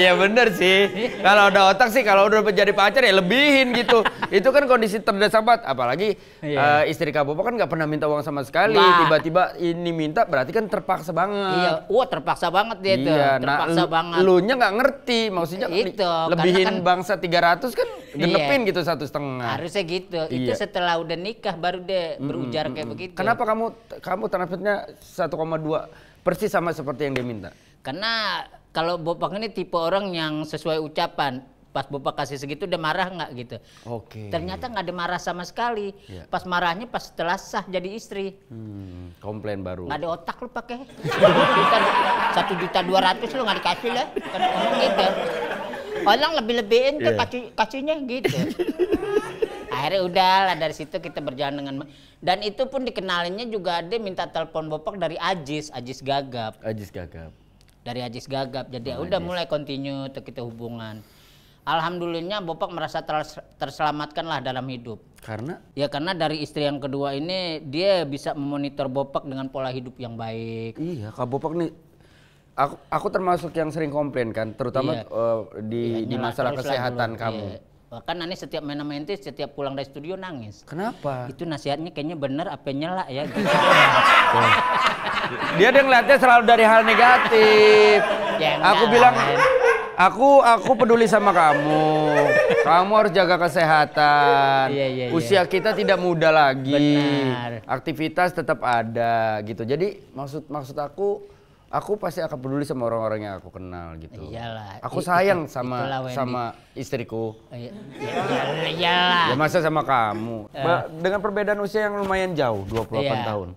Ya bener sih. Kalau udah otak sih, kalau udah menjadi pacar ya lebihin gitu. <laughs> Itu kan kondisi terdesak banget. Apalagi iya. uh, istri kamu Bobo kan nggak pernah minta uang sama sekali. Tiba-tiba ini minta berarti kan terpaksa banget. Iya, wah terpaksa banget dia itu. iya, nah, Terpaksa nah, banget. Lu nya nggak ngerti maksudnya. Kan itu, kan lebihin kan, bangsa 300 kan genepin iya. gitu satu setengah. Harusnya gitu. Iya. Itu setelah udah nikah baru deh berujar mm, mm, kayak mm. begitu. Kenapa kamu kamu transfernya 1,2 persis sama seperti yang dia minta? Karena kalau Bapak ini tipe orang yang sesuai ucapan pas bapak kasih segitu udah marah nggak gitu oke okay. ternyata nggak ada marah sama sekali yeah. pas marahnya pas setelah sah jadi istri hmm, komplain baru nggak ada otak lu pakai satu juta dua ratus lu nggak dikasih lah kan gitu orang lebih lebihin yeah. kacunya kasihnya gitu akhirnya udah lah dari situ kita berjalan dengan dan itu pun dikenalinya juga ada minta telepon bapak dari Ajis Ajis Gagap Ajis Gagap dari Ajis Gagap jadi oh, udah Ajis. mulai continue tuh kita hubungan Alhamdulillahnya Bopak merasa terselamatkan lah dalam hidup. Karena? Ya karena dari istri yang kedua ini dia bisa memonitor Bopak dengan pola hidup yang baik. Iya, Kak Bopak nih aku aku termasuk yang sering komplain kan, terutama iya. uh, di iya, di masalah kesehatan dulu. kamu. Iya. Kan Nani setiap main sama Inti, setiap pulang dari studio nangis. Kenapa? Itu nasihatnya kayaknya bener, apa nyela ya. Gitu. <laughs> dia dia ngeliatnya selalu dari hal negatif Jangan. aku bilang aku aku peduli sama kamu. Kamu harus jaga kesehatan. Iya, iya, iya. Usia kita tidak muda lagi. Benar. Aktivitas tetap ada gitu. Jadi maksud maksud aku aku pasti akan peduli sama orang-orang yang aku kenal gitu. Iyalah. Aku sayang itu, sama sama istriku. Iyalah. Ya masa sama kamu. Uh. Dengan perbedaan usia yang lumayan jauh, 28 delapan tahun.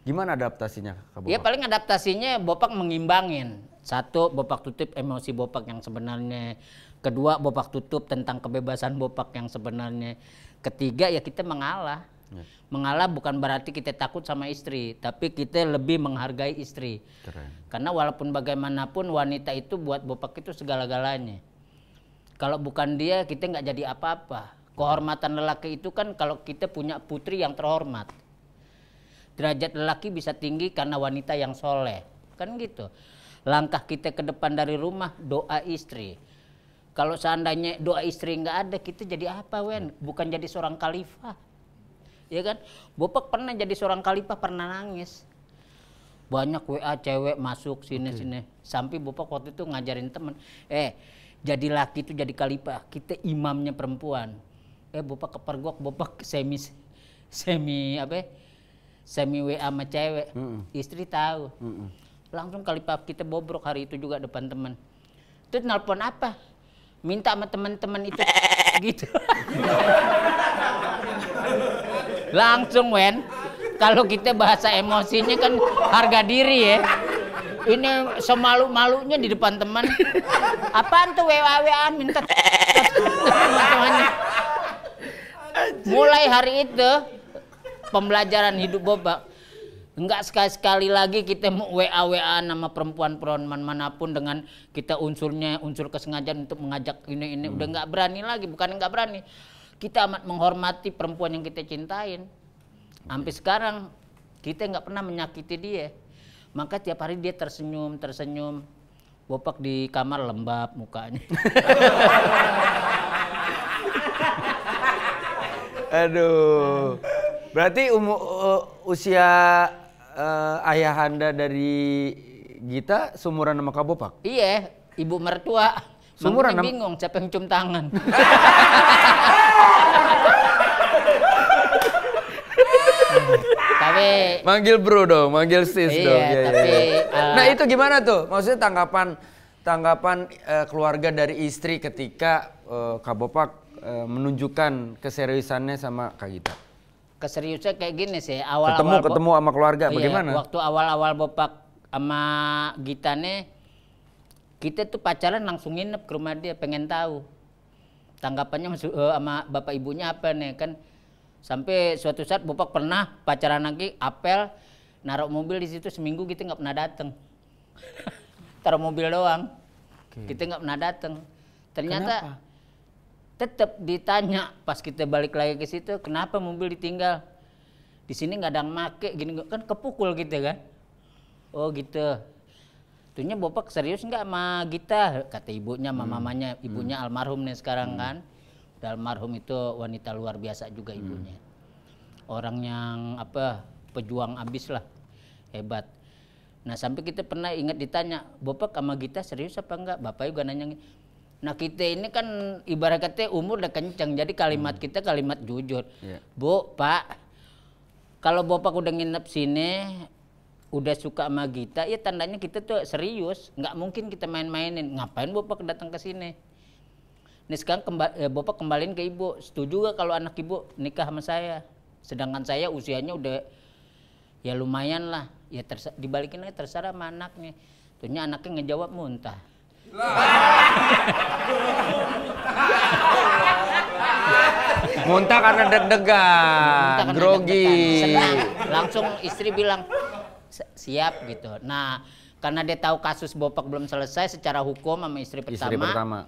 Gimana adaptasinya Ya paling adaptasinya Bopak mengimbangin. Satu, Bopak tutup emosi Bopak yang sebenarnya. Kedua, Bopak tutup tentang kebebasan Bopak yang sebenarnya. Ketiga, ya kita mengalah. Ya. Mengalah bukan berarti kita takut sama istri, tapi kita lebih menghargai istri. Keren. Karena walaupun bagaimanapun wanita itu buat Bopak itu segala-galanya. Kalau bukan dia, kita nggak jadi apa-apa. Kehormatan lelaki itu kan kalau kita punya putri yang terhormat Derajat lelaki bisa tinggi karena wanita yang soleh. Kan gitu. Langkah kita ke depan dari rumah, doa istri. Kalau seandainya doa istri nggak ada, kita jadi apa, Wen? Bukan jadi seorang khalifah. Ya kan? bapak pernah jadi seorang khalifah, pernah nangis. Banyak WA cewek masuk sini-sini. Sampai bapak waktu itu ngajarin temen. Eh, jadi laki itu jadi khalifah. Kita imamnya perempuan. Eh, bapak kepergok, bapak <laughs> semi... Semi apa ya? semi WA sama cewek, mm istri tahu. Mm Langsung kali pap kita bobrok hari itu juga depan teman. itu nelpon apa? Minta sama teman-teman itu <laughs> gitu. Langsung Wen, kalau kita bahasa emosinya kan harga diri ya. Ini semalu-malunya di depan teman. Apaan tuh wa wa minta <laughs> teman Mulai hari itu pembelajaran hidup bapak, Enggak sekali-sekali lagi kita mau WA WA nama perempuan perempuan manapun dengan kita unsurnya unsur kesengajaan untuk mengajak ini ini hmm. udah nggak berani lagi bukan nggak berani kita amat menghormati perempuan yang kita cintain sampai sekarang kita nggak pernah menyakiti dia maka tiap hari dia tersenyum tersenyum bopak di kamar lembab mukanya <laughs> aduh Berarti umu, uh, usia uh, anda dari Gita sumuran sama Kak Bopak? Iya, ibu mertua. Sumuran nama... bingung, siapa yang cium tangan? <laughs> tapi manggil bro dong, manggil sis iya, dong. Iya, tapi iya. iya. Eh, nah itu gimana tuh? Maksudnya tanggapan tanggapan uh, keluarga dari istri ketika uh, Bopak uh, menunjukkan keseriusannya sama Kak Gita? keseriusnya kayak gini sih awal ketemu awal ketemu sama keluarga iya, bagaimana waktu awal awal bapak sama Gita nih kita tuh pacaran langsung nginep ke rumah dia pengen tahu tanggapannya eh, sama bapak ibunya apa nih kan sampai suatu saat bapak pernah pacaran lagi apel naruh mobil di situ seminggu kita nggak pernah datang <laughs> taruh mobil doang okay. kita nggak pernah datang ternyata Kenapa? tetap ditanya pas kita balik lagi ke situ kenapa mobil ditinggal di sini nggak ada yang make gini kan kepukul gitu kan oh gitu tuhnya bapak serius nggak sama kita kata ibunya sama hmm. mamanya ibunya hmm. almarhum nih sekarang hmm. kan Dan almarhum itu wanita luar biasa juga hmm. ibunya hmm. orang yang apa pejuang abis lah hebat nah sampai kita pernah ingat ditanya bapak sama kita serius apa enggak bapak juga nanya Nah kita ini kan ibarat kata umur udah kenceng, jadi kalimat hmm. kita kalimat jujur. Yeah. Bu, Pak, kalau bapak udah nginep sini, udah suka sama kita, ya tandanya kita tuh serius, nggak mungkin kita main-mainin. Ngapain bapak datang ke sini? Nih sekarang kemba ya bapak kembaliin ke ibu, setuju gak kalau anak ibu nikah sama saya? Sedangkan saya usianya udah ya lumayan lah, ya dibalikin aja terserah sama anaknya. Tuhnya anaknya ngejawab muntah. Muntah karena deg-degan, grogi. Deg Langsung istri bilang siap gitu. Nah, karena dia tahu kasus bopak belum selesai secara hukum sama istri pertama. Istri pertama.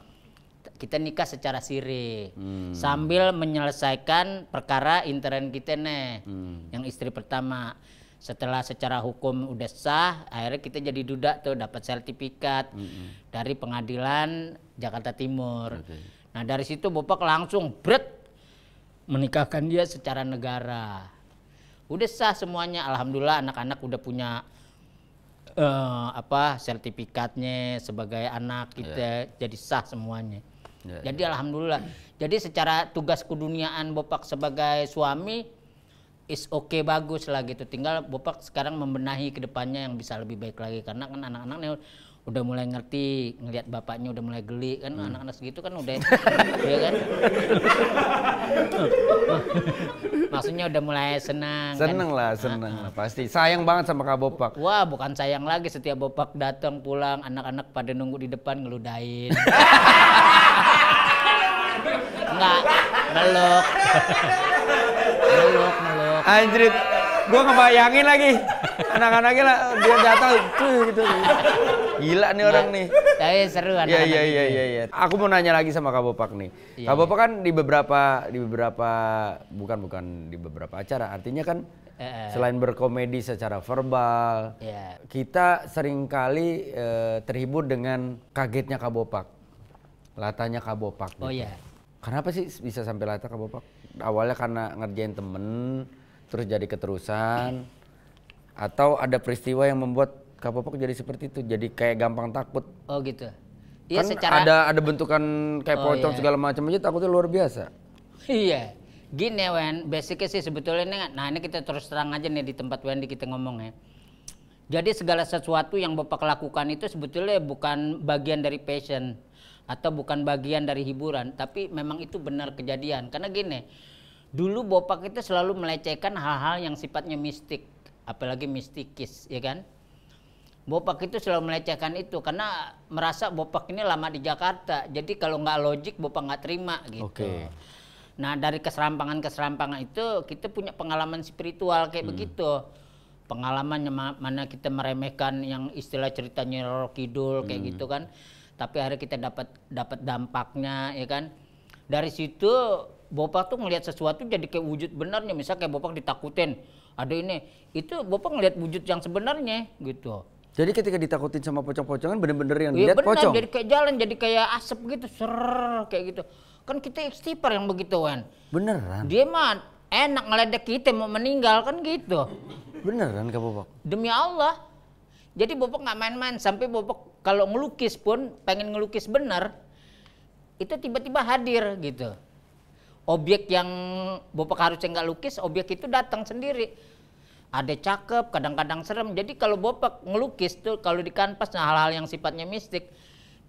Kita nikah secara siri, hmm. sambil menyelesaikan perkara intern kita nih, hmm. yang istri pertama setelah secara hukum udah sah akhirnya kita jadi duda tuh dapat sertifikat mm -hmm. dari pengadilan Jakarta Timur okay. nah dari situ bapak langsung bret menikahkan dia secara negara udah sah semuanya alhamdulillah anak-anak udah punya uh, apa sertifikatnya sebagai anak iya. kita yeah. jadi sah semuanya yeah, jadi yeah. alhamdulillah jadi secara tugas keduniaan bapak sebagai suami is oke okay, bagus lah gitu. Tinggal bapak sekarang membenahi kedepannya yang bisa lebih baik lagi karena kan anak-anaknya udah mulai ngerti ngelihat bapaknya udah mulai geli kan anak hmm. anak-anak segitu kan udah <laughs> ya kan maksudnya udah mulai senang kan? seneng kan? lah ah, seneng ah, pasti sayang banget sama kak Bopak wah bukan sayang lagi setiap Bopak datang pulang anak-anak pada nunggu di depan ngeludain <laughs> nggak meluk meluk Anjrit, gue ngebayangin lagi anak-anaknya lah dia datang tuh gitu. Gila nih orang nih. Tapi iya, iya, seru iya, anak-anak. Iya iya iya iya iya. Aku mau nanya lagi sama Kak Bopak nih. Ya, Kak Bopak kan di beberapa di beberapa bukan bukan di beberapa acara. Artinya kan eh, eh. selain berkomedi secara verbal, ya. kita seringkali uh, terhibur dengan kagetnya Kak Bopak. latanya Kabopak. Oh, gitu. Oh iya. Kenapa sih bisa sampai lata Bopak? Awalnya karena ngerjain temen, terus jadi keterusan atau ada peristiwa yang membuat kapok jadi seperti itu jadi kayak gampang takut oh gitu iya kan secara ada ada bentukan kayak oh, pocong iya. segala macam aja takutnya luar biasa iya gini Wen basicnya sih sebetulnya ini nah ini kita terus terang aja nih di tempat Wendy kita ngomong ya jadi segala sesuatu yang Bapak lakukan itu sebetulnya bukan bagian dari passion atau bukan bagian dari hiburan, tapi memang itu benar kejadian. Karena gini, dulu Bopak itu selalu melecehkan hal-hal yang sifatnya mistik, apalagi mistikis, ya kan? Bopak itu selalu melecehkan itu karena merasa Bopak ini lama di Jakarta, jadi kalau nggak logik Bopak nggak terima gitu. Okay. Nah dari keserampangan-keserampangan itu kita punya pengalaman spiritual kayak hmm. begitu pengalaman mana kita meremehkan yang istilah ceritanya Roro Kidul kayak hmm. gitu kan tapi hari kita dapat dapat dampaknya ya kan dari situ Bapak tuh ngelihat sesuatu jadi kayak wujud benarnya. misalnya kayak Bapak ditakutin, ada ini. Itu Bapak ngelihat wujud yang sebenarnya gitu. Jadi ketika ditakutin sama pocong-pocongan bener-bener yang ya, lihat pocong. jadi kayak jalan, jadi kayak asap gitu, ser kayak gitu. Kan kita ekstiper yang begitu kan? Beneran. Dia mah enak ngeledek kita mau meninggal kan gitu. Beneran Kak Bapak? Demi Allah. Jadi Bapak nggak main-main sampai Bapak kalau ngelukis pun pengen ngelukis benar, itu tiba-tiba hadir gitu objek yang Bapak harusnya nggak lukis, objek itu datang sendiri. Ada cakep, kadang-kadang serem. Jadi kalau Bapak ngelukis tuh kalau di kanvas nah hal-hal yang sifatnya mistik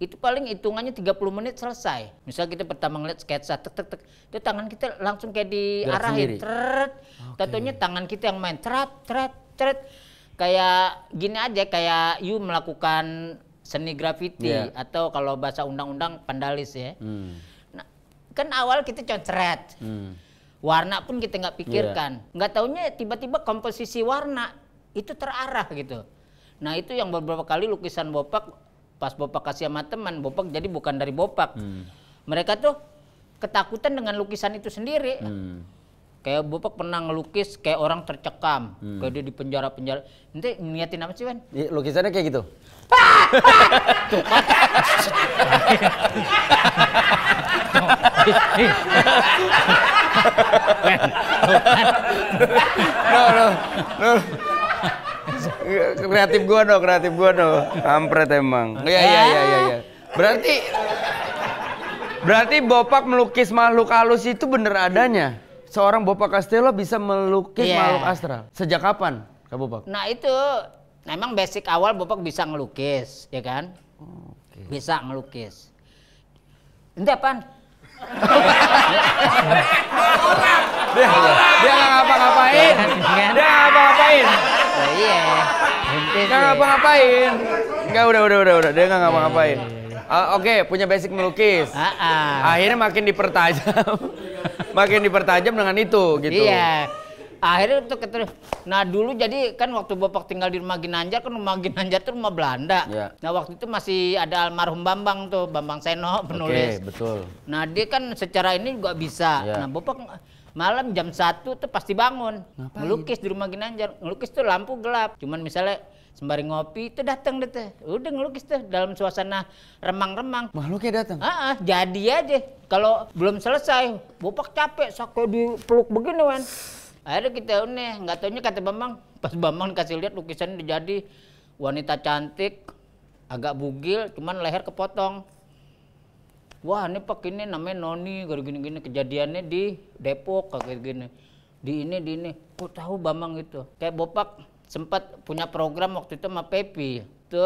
itu paling hitungannya 30 menit selesai. Misal kita pertama ngeliat sketsa, tek tek tek, itu tangan kita langsung kayak diarahin, teret. Okay. Tentunya tangan kita yang main, teret teret teret. Kayak gini aja, kayak you melakukan seni graffiti yeah. atau kalau bahasa undang-undang pandalis ya. Hmm kan awal kita cocret hmm. warna pun kita nggak pikirkan yeah. nggak taunya tiba-tiba komposisi warna itu terarah gitu nah itu yang beberapa kali lukisan bopak pas bopak kasih sama teman bopak jadi bukan dari bopak hmm. mereka tuh ketakutan dengan lukisan itu sendiri hmm kayak bopak pernah ngelukis kayak orang tercekam hmm. kayak dia di penjara penjara nanti niatin apa sih kan? lukisannya kayak gitu Tuh, <laughs> <laughs> no, no, no. Kreatif gua dong, kreatif gua dong. ampret emang. Iya, iya, iya, iya. Ya. Berarti Berarti Bopak melukis makhluk halus itu bener adanya. Seorang Bopak Castello bisa melukis yeah. makhluk astral. Sejak kapan, Kak Bopak? Nah itu, nah emang basic awal Bopak bisa ngelukis, ya kan? Oh, okay. Bisa ngelukis. Entah apa? dia dia nggak ngapa-ngapain iya, kan? iya. dia ngapa-ngapain oh, iya nggak ngapa-ngapain nggak udah udah udah udah dia nggak ngapa-ngapain Uh, Oke, okay, punya basic melukis. Uh -uh. Akhirnya makin dipertajam, <laughs> makin dipertajam dengan itu gitu. Iya akhirnya itu ketemu. Nah dulu jadi kan waktu bapak tinggal di rumah Ginanjar kan rumah Ginanjar itu rumah Belanda. Yeah. Nah waktu itu masih ada almarhum Bambang tuh Bambang Seno penulis. Okay, betul. Nah dia kan secara ini juga bisa. Yeah. Nah bapak malam jam satu tuh pasti bangun Ngapain? ngelukis di rumah Ginanjar. Ngelukis tuh lampu gelap. Cuman misalnya sembari ngopi itu datang deh teh udah ngelukis tuh dalam suasana remang-remang makhluknya datang ah jadi aja kalau belum selesai bapak capek sakit di peluk begini kan akhirnya kita unik nggak taunya kata bambang pas bambang kasih lihat lukisan jadi wanita cantik agak bugil cuman leher kepotong wah ini pak ini namanya noni kayak gini gini kejadiannya di depok kayak gini di ini di ini kok tahu bambang itu kayak bopak sempat punya program waktu itu sama Pepi. Itu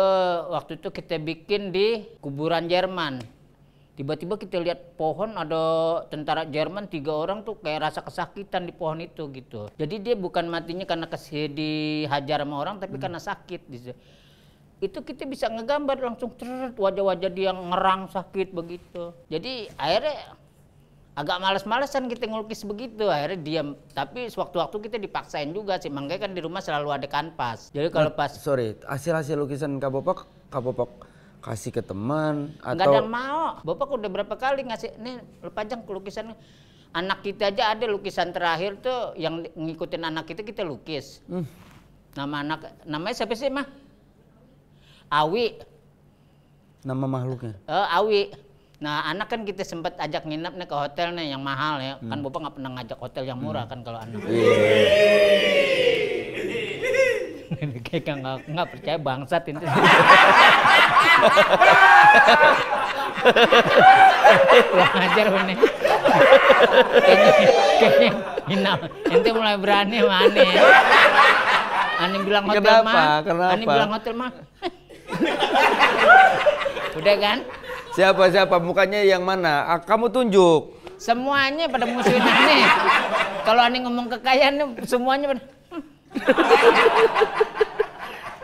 waktu itu kita bikin di kuburan Jerman tiba-tiba kita lihat pohon ada tentara Jerman tiga orang tuh kayak rasa kesakitan di pohon itu gitu jadi dia bukan matinya karena kesih dihajar sama orang tapi hmm. karena sakit gitu itu kita bisa ngegambar langsung wajah-wajah dia ngerang sakit begitu jadi akhirnya agak males-malesan kita ngelukis begitu akhirnya diam tapi sewaktu-waktu kita dipaksain juga sih makanya kan di rumah selalu ada kanvas jadi kalau nah, pas sorry hasil hasil lukisan kabopok kabopok kasih ke teman atau nggak ada yang mau bapak udah berapa kali ngasih nih lu pajang lukisan anak kita aja ada lukisan terakhir tuh yang ngikutin anak kita kita lukis hmm. nama anak namanya siapa sih mah Awi nama makhluknya uh, Awi nah anak kan kita sempat ajak nginep nih ke hotel nih yang mahal ya kan hmm. kan bapak nggak pernah ngajak hotel yang murah hmm. kan kalau anak iya. <laughs> kayak nggak nggak percaya bangsat ini wajar <laughs> ini kayaknya hina ente mulai berani mana ani bilang hotel kenapa? mah kenapa? bilang hotel mah udah kan siapa siapa mukanya yang mana ah, kamu tunjuk semuanya pada musuhin ani kalau Ani ngomong kekayaan semuanya pada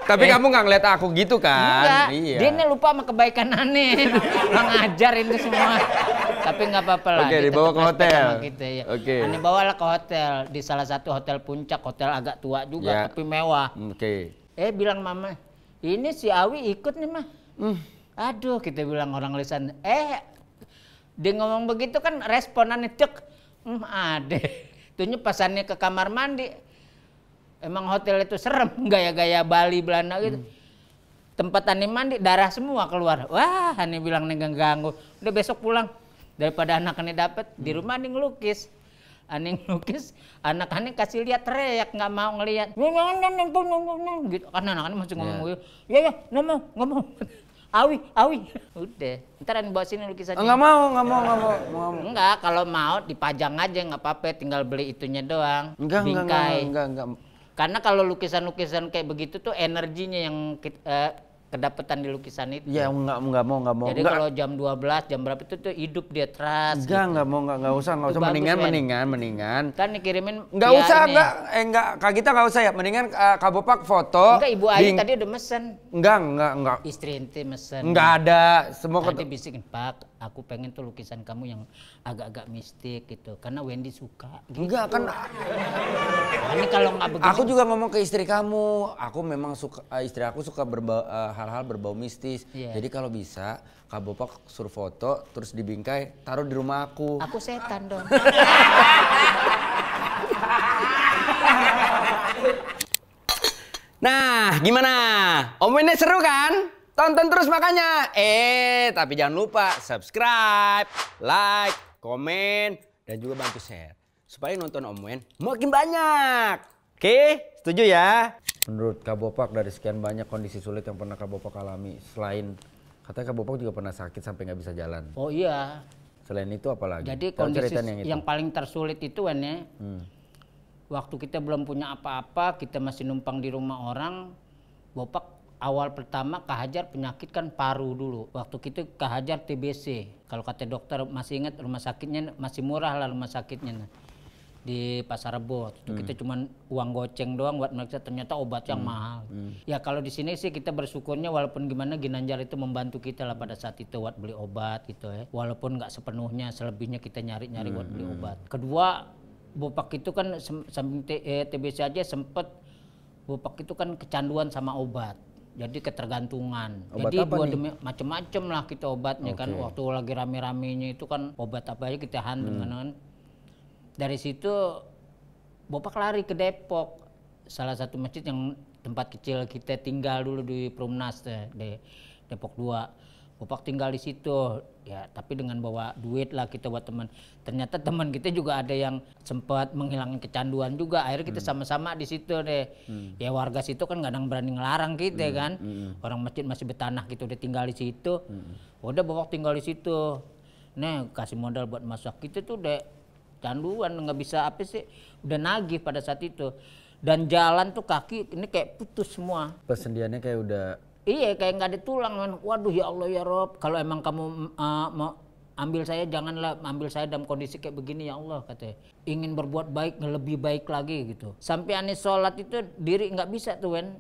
tapi eh. kamu nggak ngeliat aku gitu kan? Iya. Dia nih lupa sama kebaikan aneh. mengajar ini itu semua. Tapi nggak apa-apa lah. Oke, dibawa ke hotel. Gitu, ya. Oke. Okay. Aneh bawalah ke hotel di salah satu hotel puncak, hotel agak tua juga, ya. tapi mewah. Oke. Okay. Eh bilang mama, ini si Awi ikut nih mah. Mm. Aduh, kita bilang orang lisan. Eh, dia ngomong begitu kan responannya cek. Hmm, ade. Tunjuk pasannya ke kamar mandi Emang hotel itu serem <laughs> gaya-gaya Bali Belanda gitu. Hmm. Tempat ani mandi darah semua keluar. Wah, ani bilang nih ganggu. Udah besok pulang daripada anak ani dapat hmm. di rumah ani ngelukis. Ani ngelukis, anak Ani kasih lihat teriak nggak mau ngelihat. Gitu kan anak Ani masih ngomong yeah. ya ya ngomong ngomong. Awi, awi. Udah. Ntar Ani bawa sini oh, nggak Enggak mau, enggak mau, enggak mau. Enggak, kalau mau dipajang aja nggak apa-apa, tinggal beli itunya doang. Enggak, Bingkai. enggak, enggak, enggak, enggak karena kalau lukisan-lukisan kayak begitu tuh energinya yang kita, uh, eh, kedapatan di lukisan itu. Ya nggak nggak mau nggak mau. Jadi kalau jam 12, jam berapa itu tuh hidup dia teras. Enggak, gitu. nggak mau nggak nggak usah nggak usah mendingan mendingan mendingan. Kan dikirimin nggak usah enggak nggak eh nggak kak kita nggak usah ya mendingan uh, Kak Bopak foto. Enggak Ibu Ayu tadi udah mesen. Enggak enggak enggak. Istri inti mesen. Enggak ada semua tadi bisikin Pak aku pengen tuh lukisan kamu yang agak-agak mistik gitu karena Wendy suka gitu. enggak kan nah, ini kalau nggak begitu aku juga ngomong ke istri kamu aku memang suka eh, istri aku suka berbau uh, eh, hal-hal berbau mistis. Yeah. Jadi kalau bisa Kak Bopak suruh foto terus dibingkai taruh di rumah aku. Aku setan dong. nah, gimana? Om Omennya seru kan? Tonton terus makanya. Eh, tapi jangan lupa subscribe, like, komen, dan juga bantu share. Supaya nonton Om Wen makin banyak. Oke, setuju ya? Menurut Kabopak dari sekian banyak kondisi sulit yang pernah Kabopak alami, selain katanya Kabopak juga pernah sakit sampai nggak bisa jalan. Oh iya. Selain itu apalagi? Jadi Tau kondisi yang, itu. yang paling tersulit itu kan ya, hmm. waktu kita belum punya apa-apa, kita masih numpang di rumah orang, Bopak awal pertama kehajar penyakit kan paru dulu. Waktu itu kehajar TBC. Kalau kata dokter masih ingat rumah sakitnya masih murah lah rumah sakitnya di pasar rebo hmm. kita cuma uang goceng doang buat mereka ternyata obat yang hmm. mahal hmm. ya kalau di sini sih kita bersyukurnya walaupun gimana Ginanjar itu membantu kita lah pada saat itu buat beli obat gitu ya walaupun nggak sepenuhnya selebihnya kita nyari nyari hmm. buat beli hmm, hmm. obat kedua Bopak itu kan samping eh, TBC aja sempet Bopak itu kan kecanduan sama obat jadi ketergantungan. Obat jadi macam-macam macam lah kita obatnya okay. kan waktu lagi rame-ramenya itu kan obat apa aja kita hand hmm. dengan dari situ Bapak lari ke Depok, salah satu masjid yang tempat kecil kita tinggal dulu di Perumnas eh, di Depok 2. Bapak tinggal di situ, ya tapi dengan bawa duit lah kita buat teman. Ternyata teman kita juga ada yang sempat menghilangkan kecanduan juga. Akhirnya kita hmm. sama-sama hmm. di situ deh. Hmm. Ya warga situ kan kadang berani ngelarang kita hmm. kan. Hmm. Orang masjid masih bertanah gitu udah tinggal di situ. Hmm. Udah bapak tinggal di situ. Nih kasih modal buat masak kita tuh deh canduan nggak bisa apa sih udah nagih pada saat itu dan jalan tuh kaki ini kayak putus semua persendiannya kayak udah iya kayak nggak ada tulang kan waduh ya Allah ya Rob kalau emang kamu uh, mau ambil saya janganlah ambil saya dalam kondisi kayak begini ya Allah katanya ingin berbuat baik lebih baik lagi gitu sampai ani sholat itu diri nggak bisa tuh kan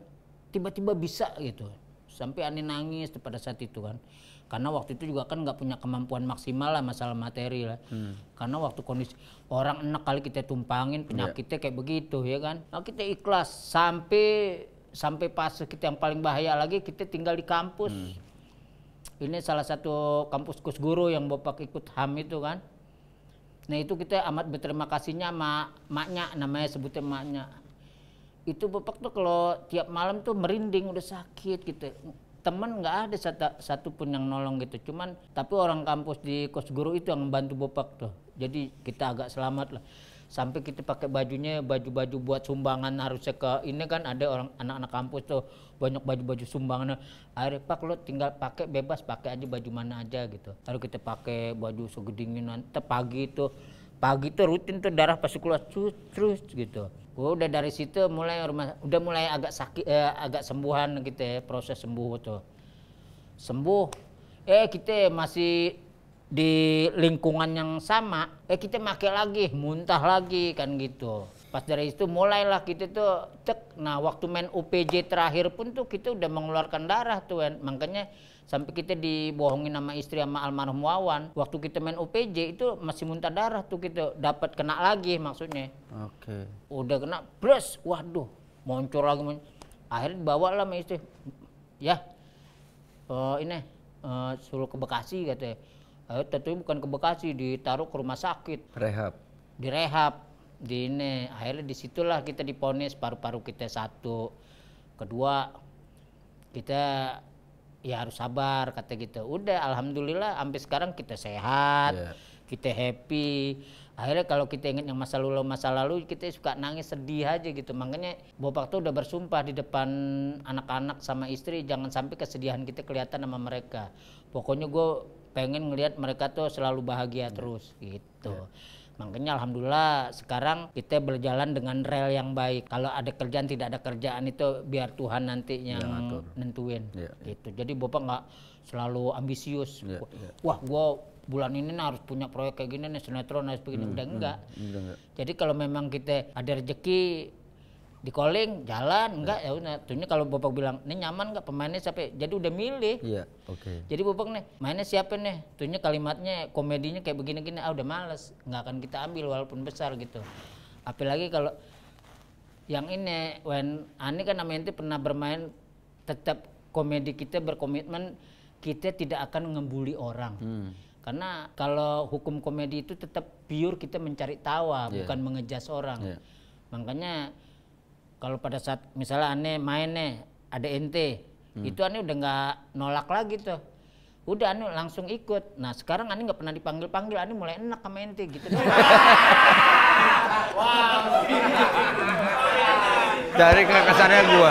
tiba-tiba bisa gitu sampai ani nangis pada saat itu kan karena waktu itu juga kan nggak punya kemampuan maksimal lah masalah materi lah hmm. karena waktu kondisi orang enak kali kita tumpangin iya. penyakitnya yeah. kayak begitu ya kan nah, kita ikhlas sampai sampai pas kita yang paling bahaya lagi kita tinggal di kampus hmm. ini salah satu kampus kus guru yang bapak ikut ham itu kan nah itu kita amat berterima kasihnya mak maknya namanya sebutnya maknya itu bapak tuh kalau tiap malam tuh merinding udah sakit gitu teman nggak ada satu, pun yang nolong gitu cuman tapi orang kampus di kos guru itu yang membantu Bopak tuh jadi kita agak selamat lah sampai kita pakai bajunya baju-baju buat sumbangan harusnya ke ini kan ada orang anak-anak kampus tuh banyak baju-baju sumbangan akhirnya pak lo tinggal pakai bebas pakai aja baju mana aja gitu lalu kita pakai baju segedinginan pagi itu pagi tuh rutin tuh darah pas keluar terus terus gitu gua udah dari situ mulai rumah udah mulai agak sakit eh, agak sembuhan gitu ya proses sembuh tuh sembuh eh kita masih di lingkungan yang sama eh kita pakai lagi muntah lagi kan gitu pas dari itu mulailah kita tuh cek nah waktu main UPJ terakhir pun tuh kita udah mengeluarkan darah tuh makanya sampai kita dibohongi nama istri sama almarhum Wawan waktu kita main OPJ itu masih muntah darah tuh kita dapat kena lagi maksudnya oke okay. udah kena plus waduh muncul lagi muncul. akhirnya dibawa lah sama istri ya uh, ini uh, suruh ke Bekasi katanya uh, tentu bukan ke Bekasi ditaruh ke rumah sakit rehab direhab di ini akhirnya disitulah kita diponis paru-paru kita satu kedua kita ya harus sabar kata gitu udah alhamdulillah sampai sekarang kita sehat yeah. kita happy akhirnya kalau kita ingat yang masa lalu masa lalu kita suka nangis sedih aja gitu makanya bapak tuh udah bersumpah di depan anak-anak sama istri jangan sampai kesedihan kita kelihatan sama mereka pokoknya gue pengen ngelihat mereka tuh selalu bahagia yeah. terus gitu yeah. Makanya alhamdulillah sekarang kita berjalan dengan rel yang baik. Kalau ada kerjaan tidak ada kerjaan itu biar Tuhan nanti yang, ya, nentuin. nentuin. ya. Iya. gitu. Jadi Bapak nggak selalu ambisius. Ya, ya. Wah, gue bulan ini harus punya proyek kayak gini nih sinetron harus begini hmm, udah enggak. Hmm, enggak. Jadi kalau memang kita ada rezeki di calling jalan iya. enggak ya udah tuhnya kalau bapak bilang ini nyaman enggak pemainnya siapa ya? jadi udah milih iya oke okay. jadi bapak nih mainnya siapa nih tuhnya kalimatnya komedinya kayak begini gini ah udah males nggak akan kita ambil walaupun besar gitu apalagi kalau yang ini when Ani kan namanya itu pernah bermain tetap komedi kita berkomitmen kita tidak akan ngembuli orang hmm. karena kalau hukum komedi itu tetap pure kita mencari tawa yeah. bukan mengejas orang yeah. makanya kalau pada saat misalnya ane main nih ada ente hmm. itu ane udah nggak nolak lagi tuh udah ane langsung ikut nah sekarang ani nggak pernah dipanggil panggil ani mulai enak sama ente gitu <laughs> dari kesannya gue,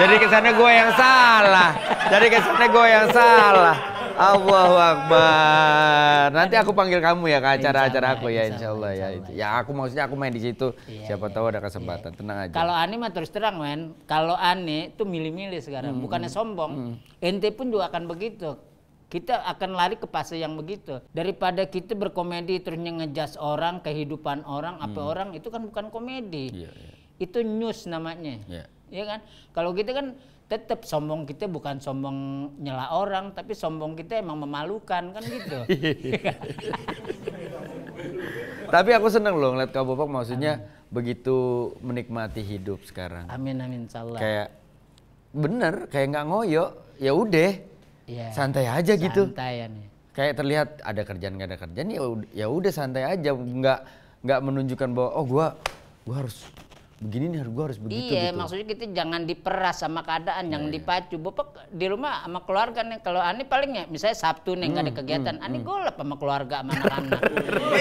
jadi kesannya gue yang salah jadi kesannya gue yang salah Allahu Akbar. Nanti aku panggil kamu ya ke acara-acara aku ya insya Allah ya. Insya Ya aku maksudnya aku main di situ. Iya, Siapa iya, tahu ada kesempatan. Iya. Tenang aja. Kalau Ani mah terus terang men. Kalau Ani tuh milih-milih sekarang. Hmm. Bukannya hmm, sombong. Hmm. Ente pun juga akan begitu. Kita akan lari ke fase yang begitu. Daripada kita berkomedi terus ngejas orang, kehidupan orang, apa hmm. orang itu kan bukan komedi. Iya, iya. Itu news namanya. Iya. iya kan? Kalau kita kan tetap sombong kita bukan sombong nyela orang tapi sombong kita emang memalukan kan gitu <laughs> tapi aku seneng loh ngeliat kau bapak maksudnya amin. begitu menikmati hidup sekarang amin amin salah kayak bener kayak nggak ngoyo ya udah yeah. santai aja santai gitu santai ya, kayak terlihat ada kerjaan gak ada kerjaan ya, ya udah santai aja nggak nggak menunjukkan bahwa oh gua gua harus begini nih harus gue harus begitu iya gitu. maksudnya kita gitu, jangan diperas sama keadaan jangan yeah. Iya. dipacu bapak di rumah sama keluarga nih kalau ani paling ya misalnya sabtu nih nggak hmm, ada kegiatan hmm, ani hmm. golf sama keluarga sama anak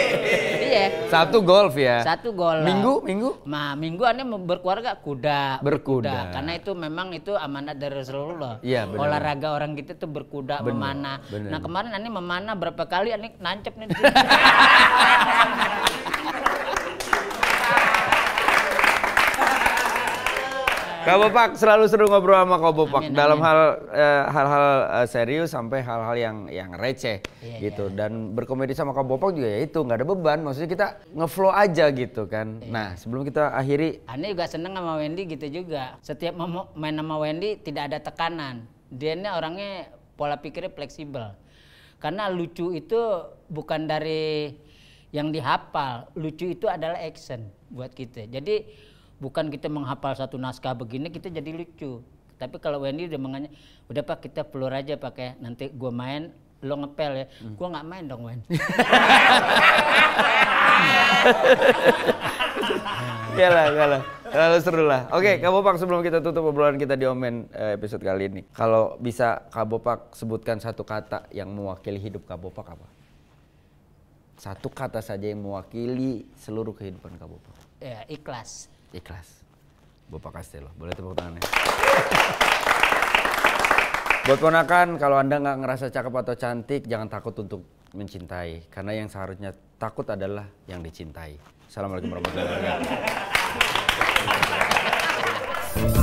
<laughs> iya satu golf ya satu golf minggu minggu Ma, minggu ani berkeluarga kuda berkuda, berkuda. karena itu memang itu amanat dari rasulullah iya, yeah, olahraga orang kita tuh berkuda bener, memanah bener. nah kemarin ani memanah berapa kali ani nancep nih <laughs> Iya. Kak Bopak selalu seru ngobrol sama Kak Bopak amin, dalam amin. hal eh, hal-hal uh, serius sampai hal-hal yang yang receh iya, gitu iya. dan berkomedi sama Kak Bopak juga ya itu nggak ada beban maksudnya kita ngeflow aja gitu kan. Iya. Nah sebelum kita akhiri, Ani juga seneng sama Wendy gitu juga. Setiap main sama Wendy tidak ada tekanan. Dia ini orangnya pola pikirnya fleksibel karena lucu itu bukan dari yang dihafal lucu itu adalah action buat kita jadi bukan kita menghafal satu naskah begini kita jadi lucu tapi kalau Wendy udah menganya udah pak kita pelur aja pakai ya. nanti gue main lo ngepel ya hmm. gue nggak main dong Wen <laughs> ya lah ya lah Lalu seru lah. Oke, okay, iya. Kak Bopak sebelum kita tutup obrolan kita di Omen eh, episode kali ini. Kalau bisa Kak Bopak sebutkan satu kata yang mewakili hidup Kak Bopak apa? Satu kata saja yang mewakili seluruh kehidupan Kak Bopak. Ya, ikhlas ikhlas. Bapak Castello, boleh tepuk tangannya. <laughs> Buat ponakan, kalau Anda nggak ngerasa cakep atau cantik, jangan takut untuk mencintai. Karena yang seharusnya takut adalah yang dicintai. Assalamualaikum warahmatullahi wabarakatuh. <laughs>